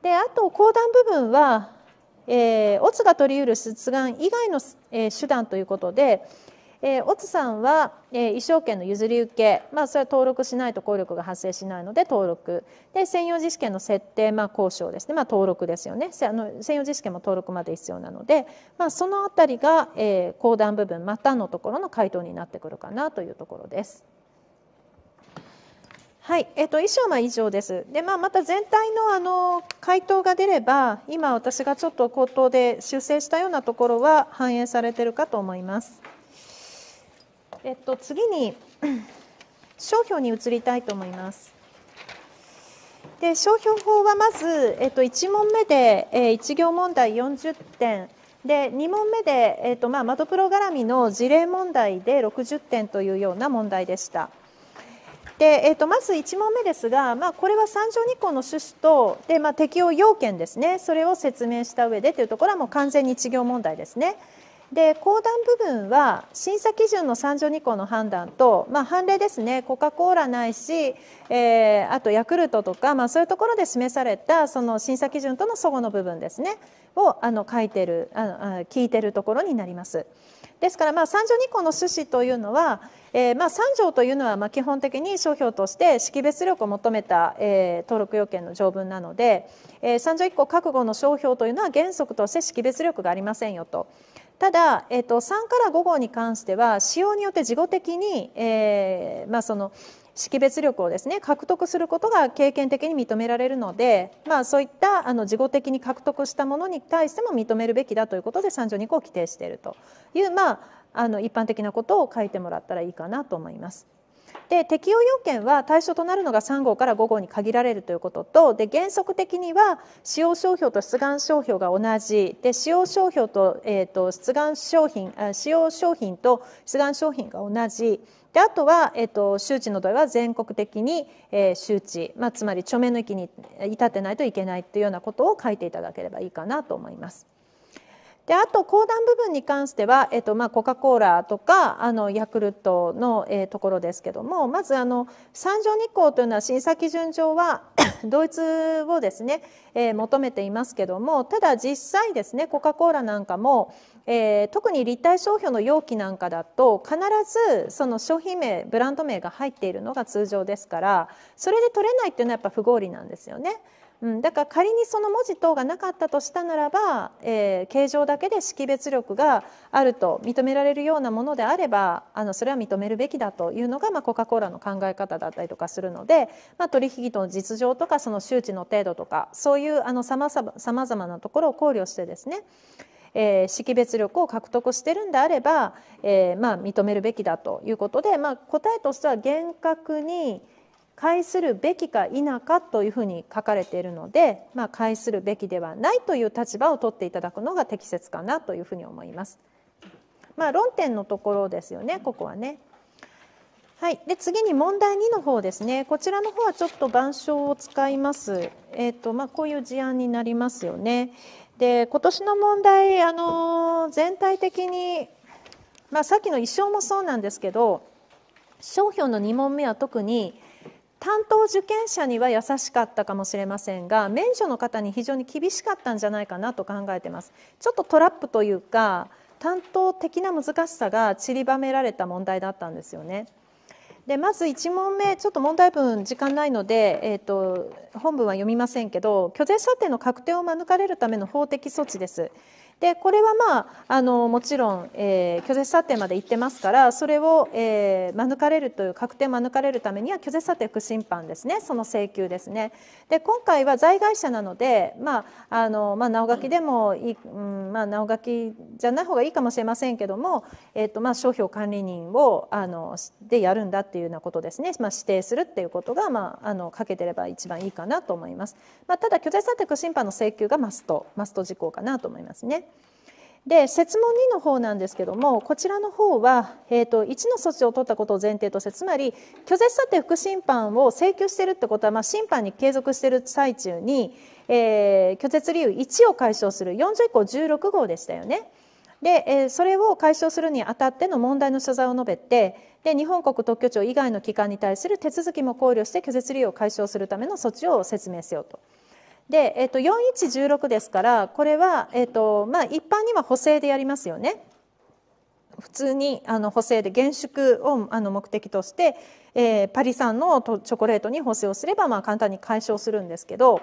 であと後段部分は、えー、オツが取り得る出願以外の、えー、手段ということでえオツさんは、え装一の譲り受け、まあ、それは登録しないと効力が発生しないので登録で専用実験の設定、まあ、交渉ですね、まあ、登録ですよねあの専用実験も登録まで必要なので、まあ、その辺りが、えー、後段部分またのところの回答になってくるかなというところです。はい、えっ、と、衣装は以上です。で、まあ、また全体の、あの、回答が出れば、今私がちょっと口頭で修正したようなところは反映されてるかと思います。えっと、次に 商標に移りたいと思います。で商標法はまず、えっと、1問目で、えー、1行問題40点で2問目で、えっとまあ、窓プロ絡みの事例問題で60点というような問題でした。でえー、とまず1問目ですが、まあ、これは三条二項の趣旨とで、まあ、適用要件ですねそれを説明した上でというところはもう完全に一行問題ですね。で後段部分は審査基準の三条二項の判断と、まあ、判例ですねコカ・コーラないし、えー、あとヤクルトとか、まあ、そういうところで示されたその審査基準とのそごの部分ですねをあの書いてるあの聞いてるところになります。ですから、まあ、条二項の趣旨というのは、えー、まあ条というのはまあ基本的に商標として識別力を求めた、えー、登録要件の条文なので、え条一項覚悟の商標というのは原則として識別力がありませんよと。ただ、えーと、3から5号に関しては使用によって事後的に、えーまあ、その識別力をですね獲得することが経験的に認められるので、まあ、そういったあの事後的に獲得したものに対しても認めるべきだということで3条2項を規定しているという、まあ、あの一般的なことを書いてもらったらいいかなと思います。で適用要件は対象となるのが3号から5号に限られるということとで原則的には使用商標と出願商標が同じで使用商標と,、えーと、出願商品使用商品と出願商品が同じ。であとは、えーと、と周知の度合いは全国的に、えー、周知、まあ、つまり著名の域に至ってないといけないというようなことを書いていただければいいかなと思います。であと後段部分に関しては、えっとまあ、コカ・コーラとかあのヤクルトの、えー、ところですけどもまずあの三条日光というのは審査基準上は同一 をですね、えー、求めていますけどもただ実際ですねコカ・コーラなんかも、えー、特に立体商標の容器なんかだと必ずその商品名ブランド名が入っているのが通常ですからそれで取れないっていうのはやっぱ不合理なんですよね。うん、だから仮にその文字等がなかったとしたならば、えー、形状だけで識別力があると認められるようなものであればあのそれは認めるべきだというのが、まあ、コカ・コーラの考え方だったりとかするので、まあ、取引との実情とかその周知の程度とかそういうさまざまなところを考慮してですねえー、識別力を獲得してるんであれば、えーまあ、認めるべきだということで、まあ、答えとしては厳格に、介するべきか否かというふうに書かれているので、まあ、介するべきではないという立場を取っていただくのが適切かなというふうに思います。まあ、論点のところですよねここはね。はい、で次に問題2の方ですねこちらの方はちょっと板書を使います、えーとまあ、こういう事案になりますよね。で今年の問題、あの全体的に、まあ、さっきの衣装もそうなんですけど商標の2問目は特に担当受験者には優しかったかもしれませんが免除の方に非常に厳しかったんじゃないかなと考えてますちょっとトラップというか担当的な難しさが散りばめられた問題だったんですよね。でまず1問目ちょっと問題文時間ないので、えーと、本文は読みませんけど拒絶査定の確定を免れるための法的措置です。でこれはまああのもちろん、えー、拒絶査定まで行ってますからそれを、えー、免れるという確定を免れるためには拒絶査定不審判ですねその請求ですね。で今回は在外者なので、まああのまあ、直書きでもいい、うんまあ、直書きじゃない方がいいかもしれませんけども、えーとまあ、商標管理人をあのでやるんだっていうようなことですね、まあ、指定するっていうことが、まあ、あのかけてれば一番いいかなと思います。まあ、ただ拒絶査定不審判の請求がマストマスト事項かなと思いますね。で設問2の方なんですけどもこちらの方は、えーと、1の措置を取ったことを前提としてつまり拒絶査定副審判を請求しているってことは、まあ、審判に継続している最中に、えー、拒絶理由1を解消する4以降16号でしたよね。で、えそれを解消するにあたっての問題の所在を述べてで日本国特許庁以外の機関に対する手続きも考慮して拒絶理由を解消するための措置を説明せよと。で、えっと、4116ですからこれは、えっとまあ、一般には補正でやりますよね。普通にあの補正で厳粛をあの目的として、えー、パリ産のチョコレートに補正をすれば、まあ、簡単に解消するんですけど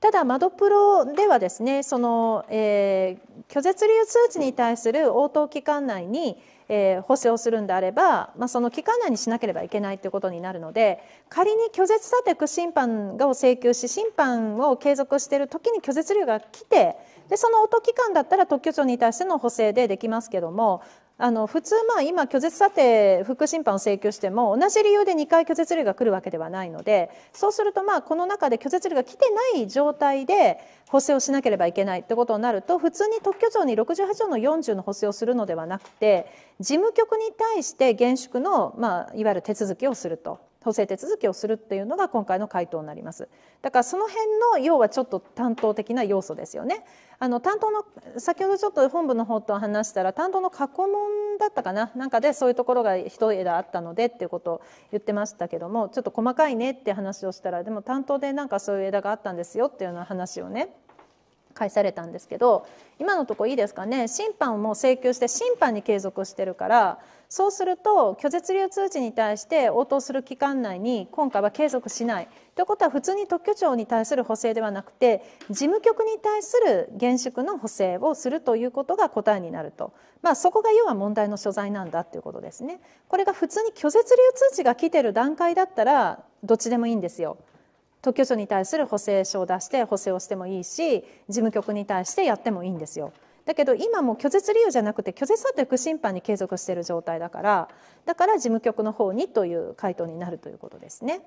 ただ窓プロではですねその、えー、拒絶流通知に対する応答期間内にえー、補正をするんであれば、まあ、その期間内にしなければいけないということになるので仮に拒絶査定審判を請求し審判を継続している時に拒絶理由が来てでその音期間だったら特許庁に対しての補正でできますけどもあの普通まあ今拒絶査定副審判を請求しても同じ理由で2回拒絶令が来るわけではないのでそうするとまあこの中で拒絶令が来てない状態で補正をしなければいけないってことになると普通に特許庁に68条の40の補正をするのではなくて事務局に対して厳粛のまあいわゆる手続きをすると。補正手続きをするっていうのが今回の回答になりますだからその辺の要はちょっと担当的な要素ですよねあの担当の先ほどちょっと本部の方と話したら担当の過去問だったかななんかでそういうところが一枝あったのでっていうことを言ってましたけどもちょっと細かいねって話をしたらでも担当でなんかそういう枝があったんですよっていうような話をね返されたんですけど今のとこいいですかね審判も請求して審判に継続してるからそうすると拒絶流通知に対して応答する期間内に今回は継続しないということは普通に特許庁に対する補正ではなくて事務局に対する厳粛の補正をするということが答えになると、まあ、そこが要は問題の所在なんだということですね。これが普通に拒絶流通知が来てる段階だったらどっちでもいいんですよ。特許庁に対する補正書を出して補正をしてもいいし事務局に対してやってもいいんですよ。だけど今も拒絶理由じゃなくて拒絶さと行く審判に継続している状態だからだから事務局の方にという回答になるということですね。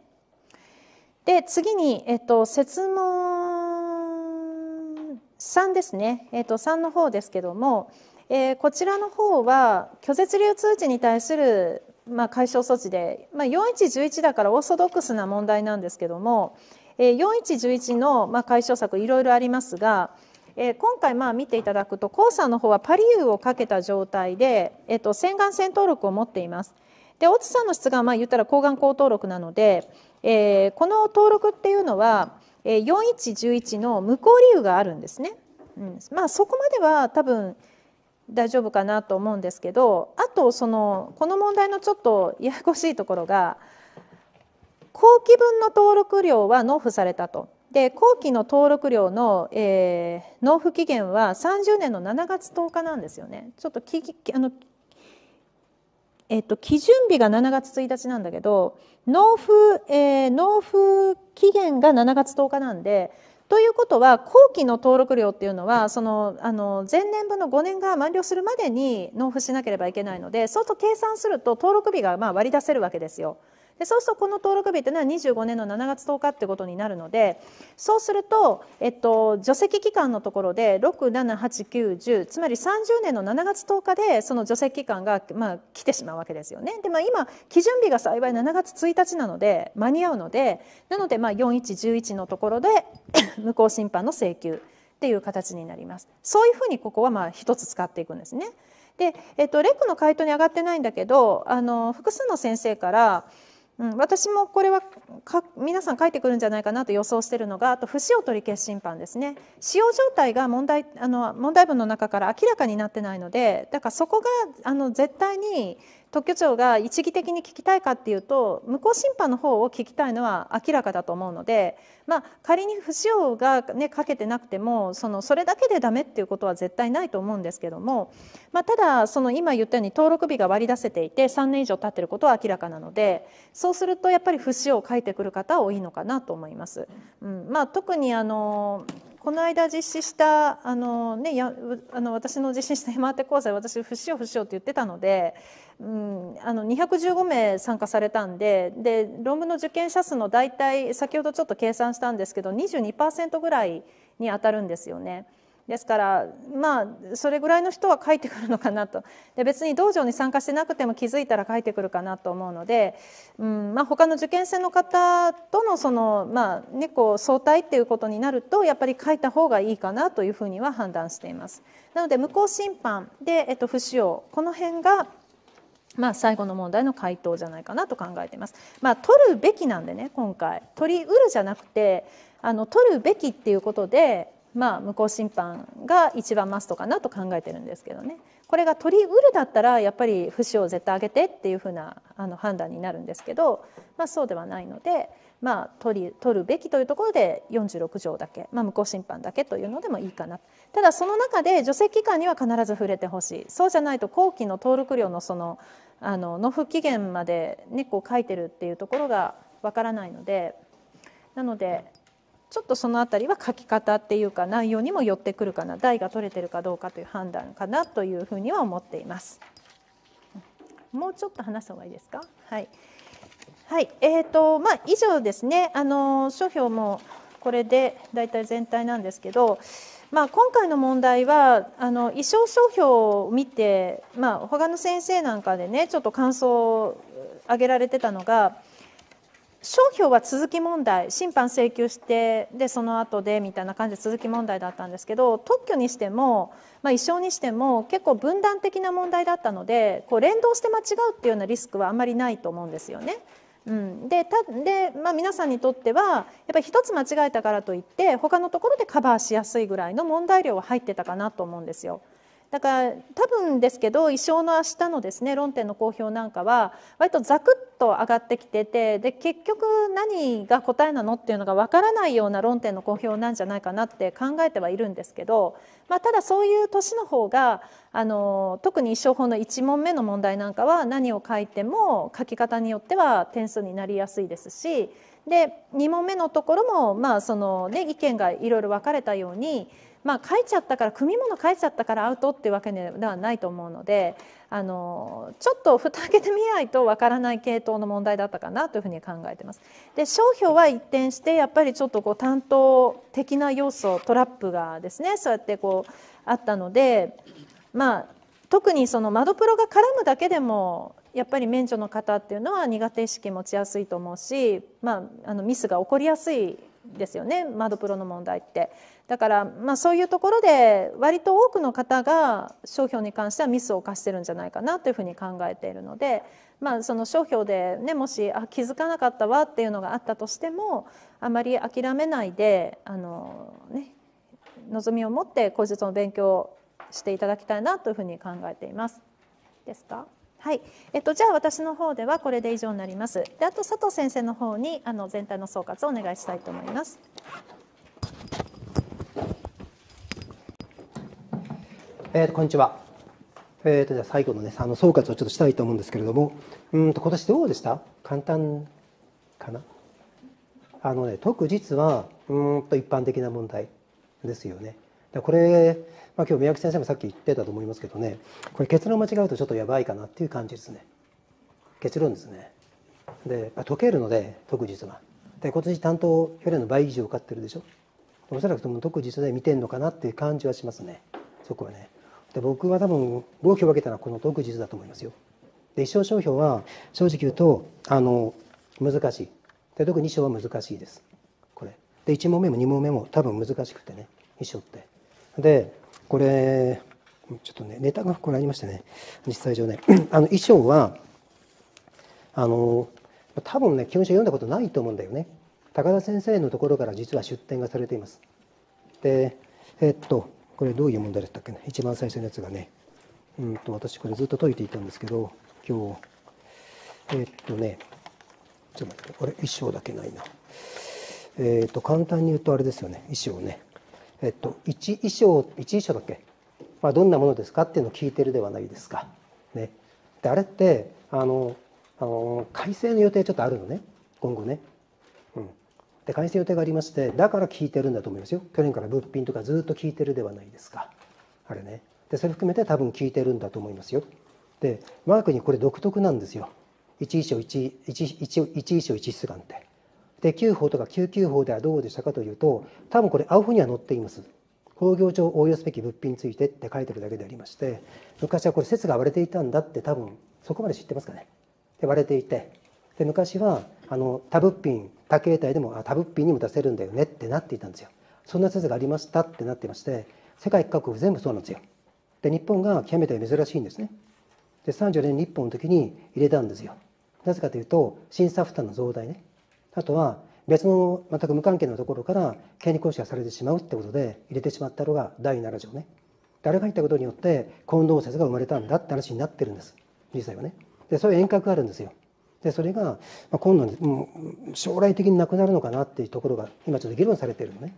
で次に、えっと、設問3ですね、えっと、3の方ですけども、えー、こちらの方は拒絶理由通知に対するまあ、解消措置で、まあ、4111だからオーソドックスな問題なんですけども、えー、4111の、まあ、解消策いろいろありますが、えー、今回まあ見ていただくと黄砂の方はパリウをかけた状態で、えー、と洗顔洗頭録を持っています。で大津さんの質がまあ言ったら抗がん抗登録なので、えー、この登録っていうのは、えー、4111の無効理由があるんですね。うんまあ、そこまでは多分大丈夫かなと思うんですけどあとそのこの問題のちょっとややこしいところが後期分の登録料は納付されたと。で後期の登録料の、えー、納付期限は30年の7月10日なんですよね。ちょっときあのえっと、基準日が7月1日なんだけど納付、えー、納付期限が7月10日なんでということは後期の登録料っていうのはそのあの前年分の5年が満了するまでに納付しなければいけないのでそうすると計算すると登録日がまあ割り出せるわけですよ。でそうするとこの登録日というのは25年の7月10日ってことになるのでそうすると、えっと、除籍期間のところで678910つまり30年の7月10日でその除籍期間が、まあ、来てしまうわけですよね。でまあ、今基準日が幸い7月1日なので間に合うのでなのでまあ4111のところで無効 審判の請求っていう形になります。そういうふうにここはま一つ使っていくんですね。で、えっと、レックの回答に上がってないんだけどあの複数の先生から「うん、私もこれはか皆さん書いてくるんじゃないかなと予想しているのがあと節使用り消審判ですね使用状態が問題あの問題文の中から明らかになってないのでだからそこがあの絶対に特許庁が一義的に聞きたいかっていうと無効審判の方を聞きたいのは明らかだと思うので、まあ、仮に不使用が、ね、かけてなくてもそのそれだけでダメっていうことは絶対ないと思うんですけども、まあ、ただその今言ったように登録日が割り出せていて3年以上経ってることは明らかなのでそうするとやっぱり不使用を書いてくる方多いのかなと思います。うんまあ、特にあのこの間実施したあの、ね、やあの私の実施した山手て講座私不使用不使用って言ってたのでうん、あの215名参加されたんでで論文の受験者数の大体先ほどちょっと計算したんですけど22%ぐらいに当たるんですよね。ですからまあそれぐらいの人は書いてくるのかなとで別に道場に参加してなくても気づいたら書いてくるかなと思うので、うんまあ、他の受験生の方とのその、まあね、こう相対っていうことになるとやっぱり書いた方がいいかなというふうには判断しています。なので無効審判で、えっと、不使用この辺がまあ、最後の問題の回答じゃないかなと考えています。まあ、取るべきなんでね今回取りうるじゃなくてあの取るべきっていうことで、まあ、無効審判が一番マストかなと考えてるんですけどね。これが取りうるだったらやっぱり節を絶対あげてっていうふうなあの判断になるんですけど、まあ、そうではないので、まあ、取り取るべきというところで46条だけ、まあ、無効審判だけというのでもいいかなただその中で除籍期間には必ず触れてほしいそうじゃないと後期の登録料のそのあの納付期限まで、ね、こう書いてるっていうところがわからないのでなのでちょっとその辺りは書き方っていうか内容にもよってくるかな台が取れてるかどうかという判断かなというふうには思っています。もうちょっと話した方がいいですか。はい。はい、えーとまあ、以上ですね、あの書評もこれで大体全体なんですけど、まあ、今回の問題はあの衣装書評を見て、まあ、他の先生なんかでねちょっと感想を挙げられてたのが商標は続き問題審判請求してでその後でみたいな感じで続き問題だったんですけど特許にしても、まあ、一生にしても結構分断的な問題だったのでこう連動して間違うっていうようなリスクはあんまりないと思うんですよね。うん、でたで、まあ、皆さんにとってはやっぱり一つ間違えたからといって他のところでカバーしやすいぐらいの問題量は入ってたかなと思うんですよ。だから多分ですけど「一生の明日のですね論点の公表なんかは割とザクッと上がってきててで結局何が答えなのっていうのが分からないような論点の公表なんじゃないかなって考えてはいるんですけど、まあ、ただそういう年の方があの特に一生法の1問目の問題なんかは何を書いても書き方によっては点数になりやすいですしで2問目のところも、まあそのね、意見がいろいろ分かれたようにまあ書いちゃったから組物書いちゃったからアウトっていうわけではないと思うのであのちょっと蓋開けてみないとわからない系統の問題だったかなというふうに考えてます。で商標は一転してやっぱりちょっとこう担当的な要素トラップがですねそうやってこうあったのでまあ特にその窓プロが絡むだけでもやっぱり免除の方っていうのは苦手意識持ちやすいと思うし、まあ、あのミスが起こりやすいですよね窓プロの問題って。だから、まあ、そういうところで割と多くの方が商標に関してはミスを犯してるんじゃないかなというふうに考えているので、まあ、その商標で、ね、もしあ気づかなかったわっていうのがあったとしてもあまり諦めないであの、ね、望みを持って口述の勉強をしていただきたいなというふうに考えています。ですかはい、えっと、じゃあ私の方ではこれで以上になります。であと佐藤先生の方にあの全体の総括をお願いしたいと思います。えーと、こんにちは。えーと、じゃあ最後のね、あの総括をちょっとしたいと思うんですけれども、うんと今年どうでした簡単かなあのね、特実は、うんと一般的な問題ですよね。これ、まあ、今日宮城先生もさっき言ってたと思いますけどね、これ結論間違うとちょっとやばいかなっていう感じですね。結論ですね。で、まあ、解けるので、特実は。で、今年担当、去年の倍以上受かってるでしょ。おそらくとも特実で見てんのかなっていう感じはしますね。そこはね。で僕は多分合否を分けたらこの独自だと思いますよで一生商標は正直言うとあの難しいで特に2章は難しいですこれで1問目も2問目も多分難しくてね一章ってでこれちょっとねネタがこれありましてね実際上ね あの衣装はあの多分ね基本書読んだことないと思うんだよね高田先生のところから実は出典がされていますでえっとこれどういう問題だったっけね一番最初のやつがねうんと私これずっと解いていたんですけど今日えー、っとねちょっと待ってあれ一章だけないなえー、っと簡単に言うとあれですよね一章ねえっと一衣章一衣章だっけ、まあ、どんなものですかっていうのを聞いてるではないですかねであれってあのあの改正の予定ちょっとあるのね今後ねで改正予定がありましてだから聞いてるんだと思いますよ去年から物品とかずっと聞いてるではないですかあれねでそれ含めて多分聞いてるんだと思いますよでマークにこれ独特なんですよ1一章 1, 一、一、1一章1って。で9法とか9九法ではどうでしたかというと多分これ青うには載っています。工業上応用すべき物品についてって書いてるだけでありまして昔はこれ説が割れていたんだって多分そこまで知ってますかね。で割れていてで昔はあの他物品多形態でもあ多物品にも出せるんだよねってなっていたんですよそんな説がありましたってなってまして世界各国全部そうなんですよで日本が極めて珍しいんですねで34年日本の時に入れたんですよなぜかというと審査負担の増大ねあとは別の全く無関係のところから権利行使がされてしまうってことで入れてしまったのが第7条ね誰が入ったことによって混同説が生まれたんだって話になってるんです実際はねでそういう遠隔があるんですよでそれが今度もう将来的になくなるのかなっていうところが今ちょっと議論されてるのね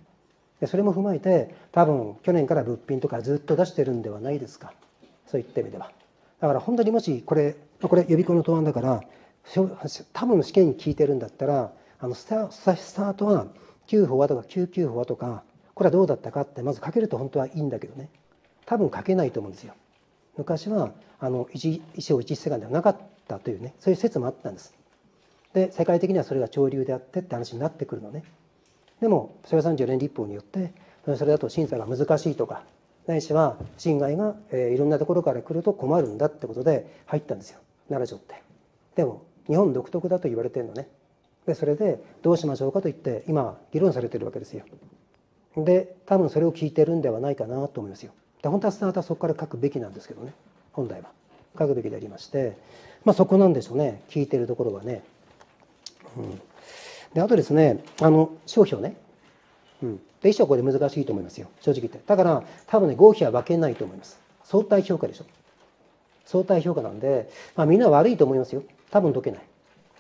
でそれも踏まえて多分去年から物品とかずっと出してるんではないですかそういった意味ではだから本当にもしこれこれ予備校の答案だから多分試験に聞いてるんだったらあのスタスタートは9法はとか9九法はとかこれはどうだったかってまず書けると本当はいいんだけどね多分書けないと思うんですよ昔はあの 1, 1章1世間ではなかっったというねそういう説もあったんですで世界的にはそれが潮流であってって話になってくるのねでも昭和34年立法によってそれだと審査が難しいとかないしは侵害が、えー、いろんなところから来ると困るんだってことで入ったんですよ奈良城ってでも日本独特だと言われてるのねでそれでどうしましょうかと言って今議論されてるわけですよで多分それを聞いてるんではないかなと思いますよで本当はスタートはそこから書くべきなんですけどね本来は書くべきでありましてまあ、そこなんでしょうね聞いてるところはね、うん、であとですねあの商標ね、うん、で一生これ難しいと思いますよ正直言ってだから多分ね合否は分けないと思います相対評価でしょ相対評価なんで、まあ、みんな悪いと思いますよ多分解けない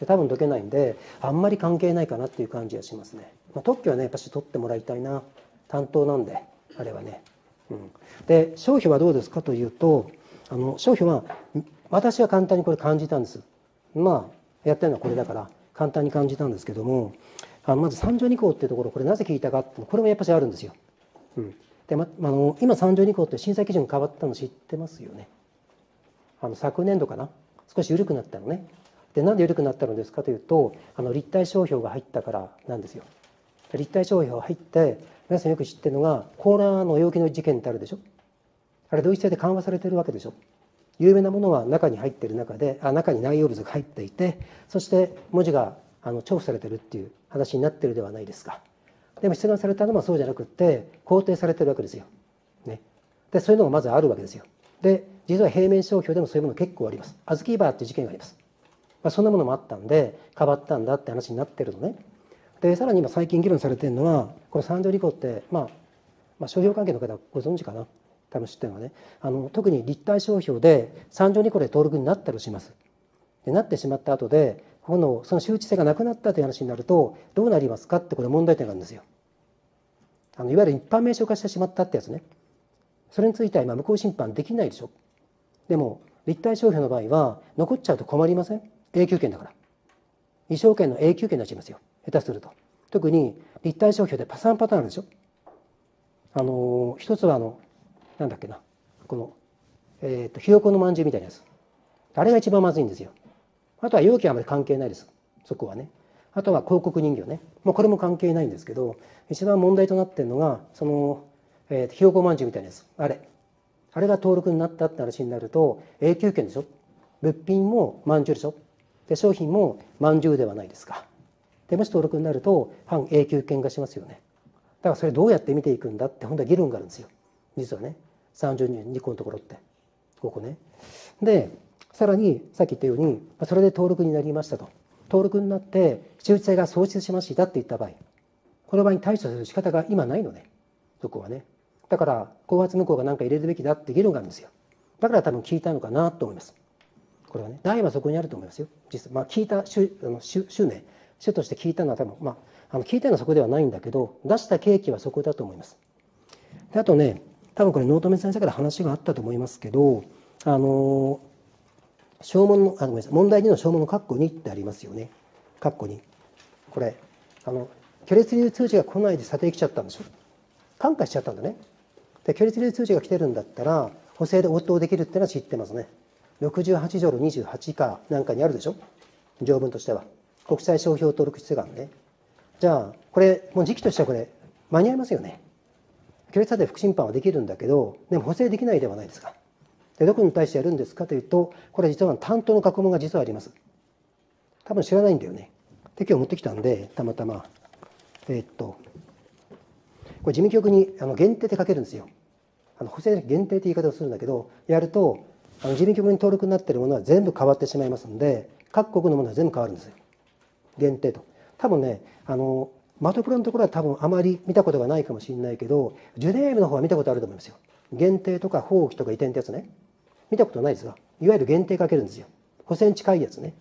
多分解けないんであんまり関係ないかなっていう感じはしますね、まあ、特許はねやっぱし取ってもらいたいな担当なんであれはね、うん、で商標はどうですかというとあの商標は私は簡単にこれ感じたんですまあやってるのはこれだから簡単に感じたんですけどもあのまず三条二項っていうところこれなぜ聞いたかってこれもやっぱりあるんですよ、うん、で、ま、あの今三条二項って審査基準変わったの知ってますよねあの昨年度かな少し緩くなったのねでなんで緩くなったのですかというとあの立体商標が入ったからなんですよ立体商標入って皆さんよく知ってるのがコーラーの容器の事件ってあるでしょあれ同一性で緩和されてるわけでしょ有名なものは中に入ってる中であ中に内容物が入っていてそして文字があの重宝されてるっていう話になってるではないですかでも出願されたのはそうじゃなくって肯定されてるわけですよ、ね、でそういうのがまずあるわけですよで実は平面商標でもそういうもの結構あります小豆バーっていう事件があります、まあ、そんなものもあったんでかばったんだって話になってるのねでさらに今最近議論されてるのはこの三条理子って、まあ、まあ商標関係の方ご存知かなタしていうのはねあの特に立体商標で三条ニコで登録になったりしますでなってしまった後でこのその周知性がなくなったという話になるとどうなりますかってこれ問題点があるんですよあのいわゆる一般名称化してしまったってやつねそれについては今無効審判できないでしょでも立体商標の場合は残っちゃうと困りません永久権だから未証権の永久権になっちゃいますよ下手すると特に立体商標でパターンパターンあるでしょあの一つはあのなんだっけなこの、えーと、ひよこのまんじゅうみたいなやつあれが一番まずいんですよあとは容器はあまり関係ないですそこはねあとは広告人形ねもうこれも関係ないんですけど一番問題となってるのがその、えーと、ひよこまんじゅうみたいなやつあれあれが登録になったって話になると永久権でしょ物品もまんじゅうでしょで商品もまんじゅうではないですかでもし登録になると半永久権化しますよねだからそれどうやって見ていくんだって本当は議論があるんですよ実はね30人2個のところってここねでさらにさっき言ったようにそれで登録になりましたと登録になって周知体が喪失しましたって言った場合この場合に対処する仕方が今ないのねそこはねだから後発無効が何か入れるべきだって議論があるんですよだから多分聞いたのかなと思いますこれはね大はそこにあると思いますよ実まあ聞いた主あの主主名主として聞いたのは多分まああの聞いたのはそこではないんだけど出した契機はそこだと思いますであとね多分これ納富先生から話があったと思いますけどあの証文のあごめんなさい問題2の証文の括弧2ってありますよね括弧2これあの距離流通知が来ないで査定来ちゃったんでしょ感化しちゃったんだねで距離流通知が来てるんだったら補正で応答できるってのは知ってますね68条の28かなんかにあるでしょ条文としては国際商標登録出願ねじゃあこれもう時期としてはこれ間に合いますよね距離で副審判はできるんだけどでも補正できないではないですかでどこに対してやるんですかというとこれ実は担当の学問が実はあります多分知らないんだよねで今日持ってきたんでたまたまえー、っとこれ事務局にあの限定で書けるんですよあの補正限定って言い方をするんだけどやるとあの事務局に登録になっているものは全部変わってしまいますんで各国のものは全部変わるんですよ限定と多分ねあのマトプロのところは多分あまり見たことがないかもしれないけど、ジュネーブの方は見たことあると思いますよ。限定とか放棄とか移転ってやつね。見たことないですが、いわゆる限定かけるんですよ。補選近いやつね。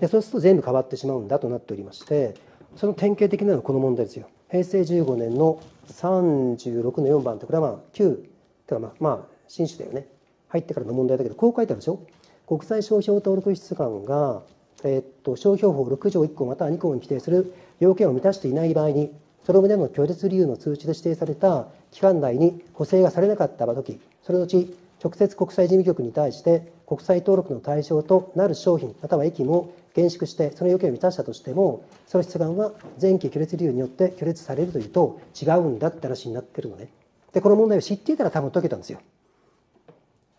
で、そうすると全部変わってしまうんだとなっておりまして、その典型的なのはこの問題ですよ。平成15年の36の4番ってこれはまあ旧、てかまあ、まあ、新種だよね。入ってからの問題だけど、こう書いてあるでしょ。国際商標登録出願が、えー、っと商標法6条1項または2項に規定する要件を満たしていない場合にその旨の拒絶理由の通知で指定された期間内に補正がされなかった場時その後直接国際事務局に対して国際登録の対象となる商品または駅も厳粛してその要件を満たしたとしてもその出願は前期拒絶理由によって拒絶されるというと違うんだって話になってるのねでこの問題を知っていたら多分解けたんですよ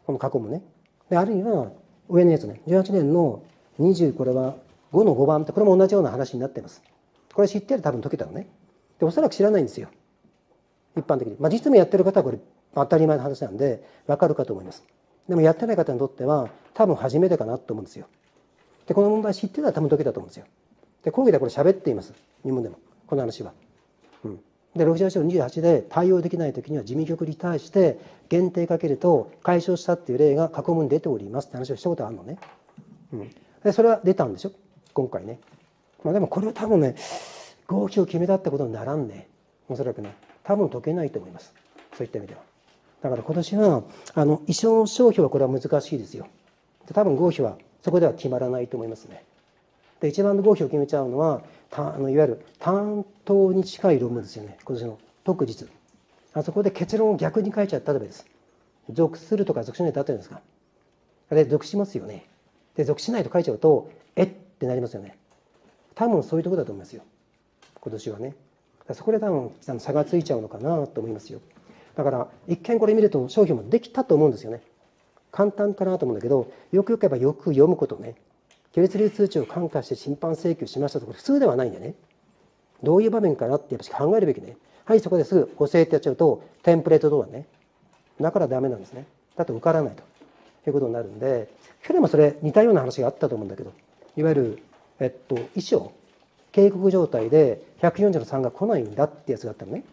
この過去もねであるいは上のやつね18年の20これは5の5番ってこれも同じような話になってますこれ知ってる多分解けたのね。で、おそらく知らないんですよ。一般的に。まあ、実務やってる方はこれ当たり前の話なんで、わかるかと思います。でもやってない方にとっては、多分初めてかなと思うんですよ。で、この問題知ってたら多分解けたと思うんですよ。で、講義でこれ喋っています。日本でも。この話は。うん。で、68章28で対応できない時には事務局に対して限定かけると解消したっていう例が過去問に出ておりますって話をしたことあるのね。うん。で、それは出たんでしょ今回ね。まあ、でもこれは多分ね合否を決めたってことにならんねおそらくね多分解けないと思いますそういった意味ではだから今年はあの一生の商標はこれは難しいですよ多分合否はそこでは決まらないと思いますねで一番の合否を決めちゃうのはたあのいわゆる担当に近い論文ですよね今年の特日あそこで結論を逆に書いちゃった例えばです属するとか属しないとあったじゃないですかあれ属しますよねで属しないと書いちゃうとえってなりますよね多分そういうとこだと思いますよ今年はねそこで多分差がついちゃうのかなと思いますよだから一見これ見ると商品もできたと思うんですよね簡単かなと思うんだけどよくよく言えばよく読むことね系列流通知を感化して審判請求しましたとこ普通ではないんでねどういう場面かなってやっぱ考えるべきねはいそこですぐ補正ってやっちゃうとテンプレートとはねだからダメなんですねだと受からないということになるんで去年もそれ似たような話があったと思うんだけどいわゆるえっと、衣装警告状態で140の3が来ないんだってやつがあったのね、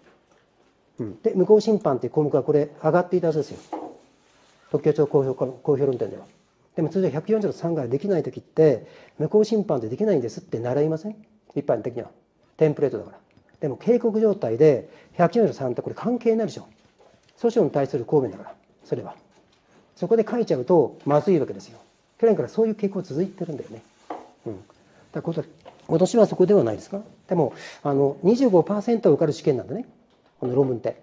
うん、で無効審判っていう項目がこれ上がっていたはずですよ特許庁公表公表論点ではでも通常140の3ができない時って無効審判ってできないんですって習いません一般的にはテンプレートだからでも警告状態で140の3ってこれ関係ないでしょ訴訟に対する抗弁だからそれはそこで書いちゃうとまずいわけですよ去年からそういう傾向続いてるんだよねだ今年はそこではないですかでもあの25%受かる試験なんでねこの論文って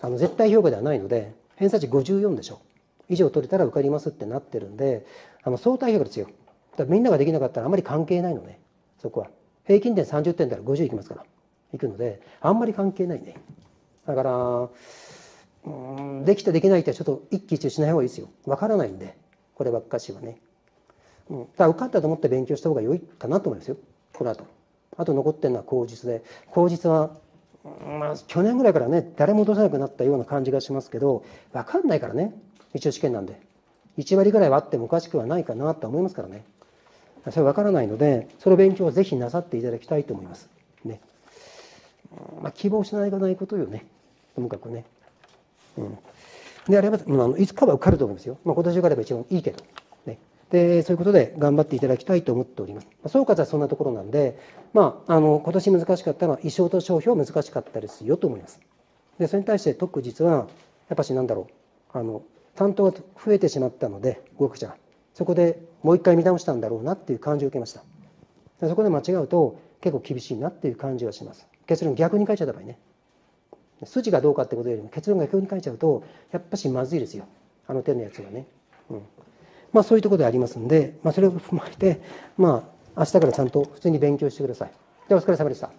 あの絶対評価ではないので偏差値54でしょ以上取れたら受かりますってなってるんであの相対評価ですよだみんなができなかったらあまり関係ないのねそこは平均点30点だら50いきますからいくのであんまり関係ないねだからうんできたできないってちょっと一喜一憂しない方がいいですよわからないんでこればっかしはねうん、だから受かったと思って勉強した方が良いかなと思いますよこの後あと残ってるのは口実で口実は、まあ、去年ぐらいからね誰も落とさなくなったような感じがしますけど分かんないからね一応試験なんで1割ぐらいはあってもおかしくはないかなと思いますからねそれ分からないのでその勉強をぜひなさっていただきたいと思いますねまあ、希望しないがないことよねともかくねうんであれば、まあ、いつかは受かると思いますよ、まあ、今年受かれば一番いいけどでそういうことで頑張っていただきたいと思っております、ま総括はそんなところなんで、まあ、あの今年難しかったのは衣装と商標難しかったですよと思いますでそれに対して特区実はやっぱしなんだろうあの担当が増えてしまったので合く者ゃそこでもう一回見直したんだろうなっていう感じを受けましたそこで間違うと結構厳しいなっていう感じはします結論逆に書いちゃった場合ね筋がどうかってことよりも結論が逆に書いちゃうとやっぱしまずいですよあの手のやつはねまあ、そういうところでありますんで、まあ、それを踏まえて、まあ、明日からちゃんと普通に勉強してください。ではお疲れ様でした。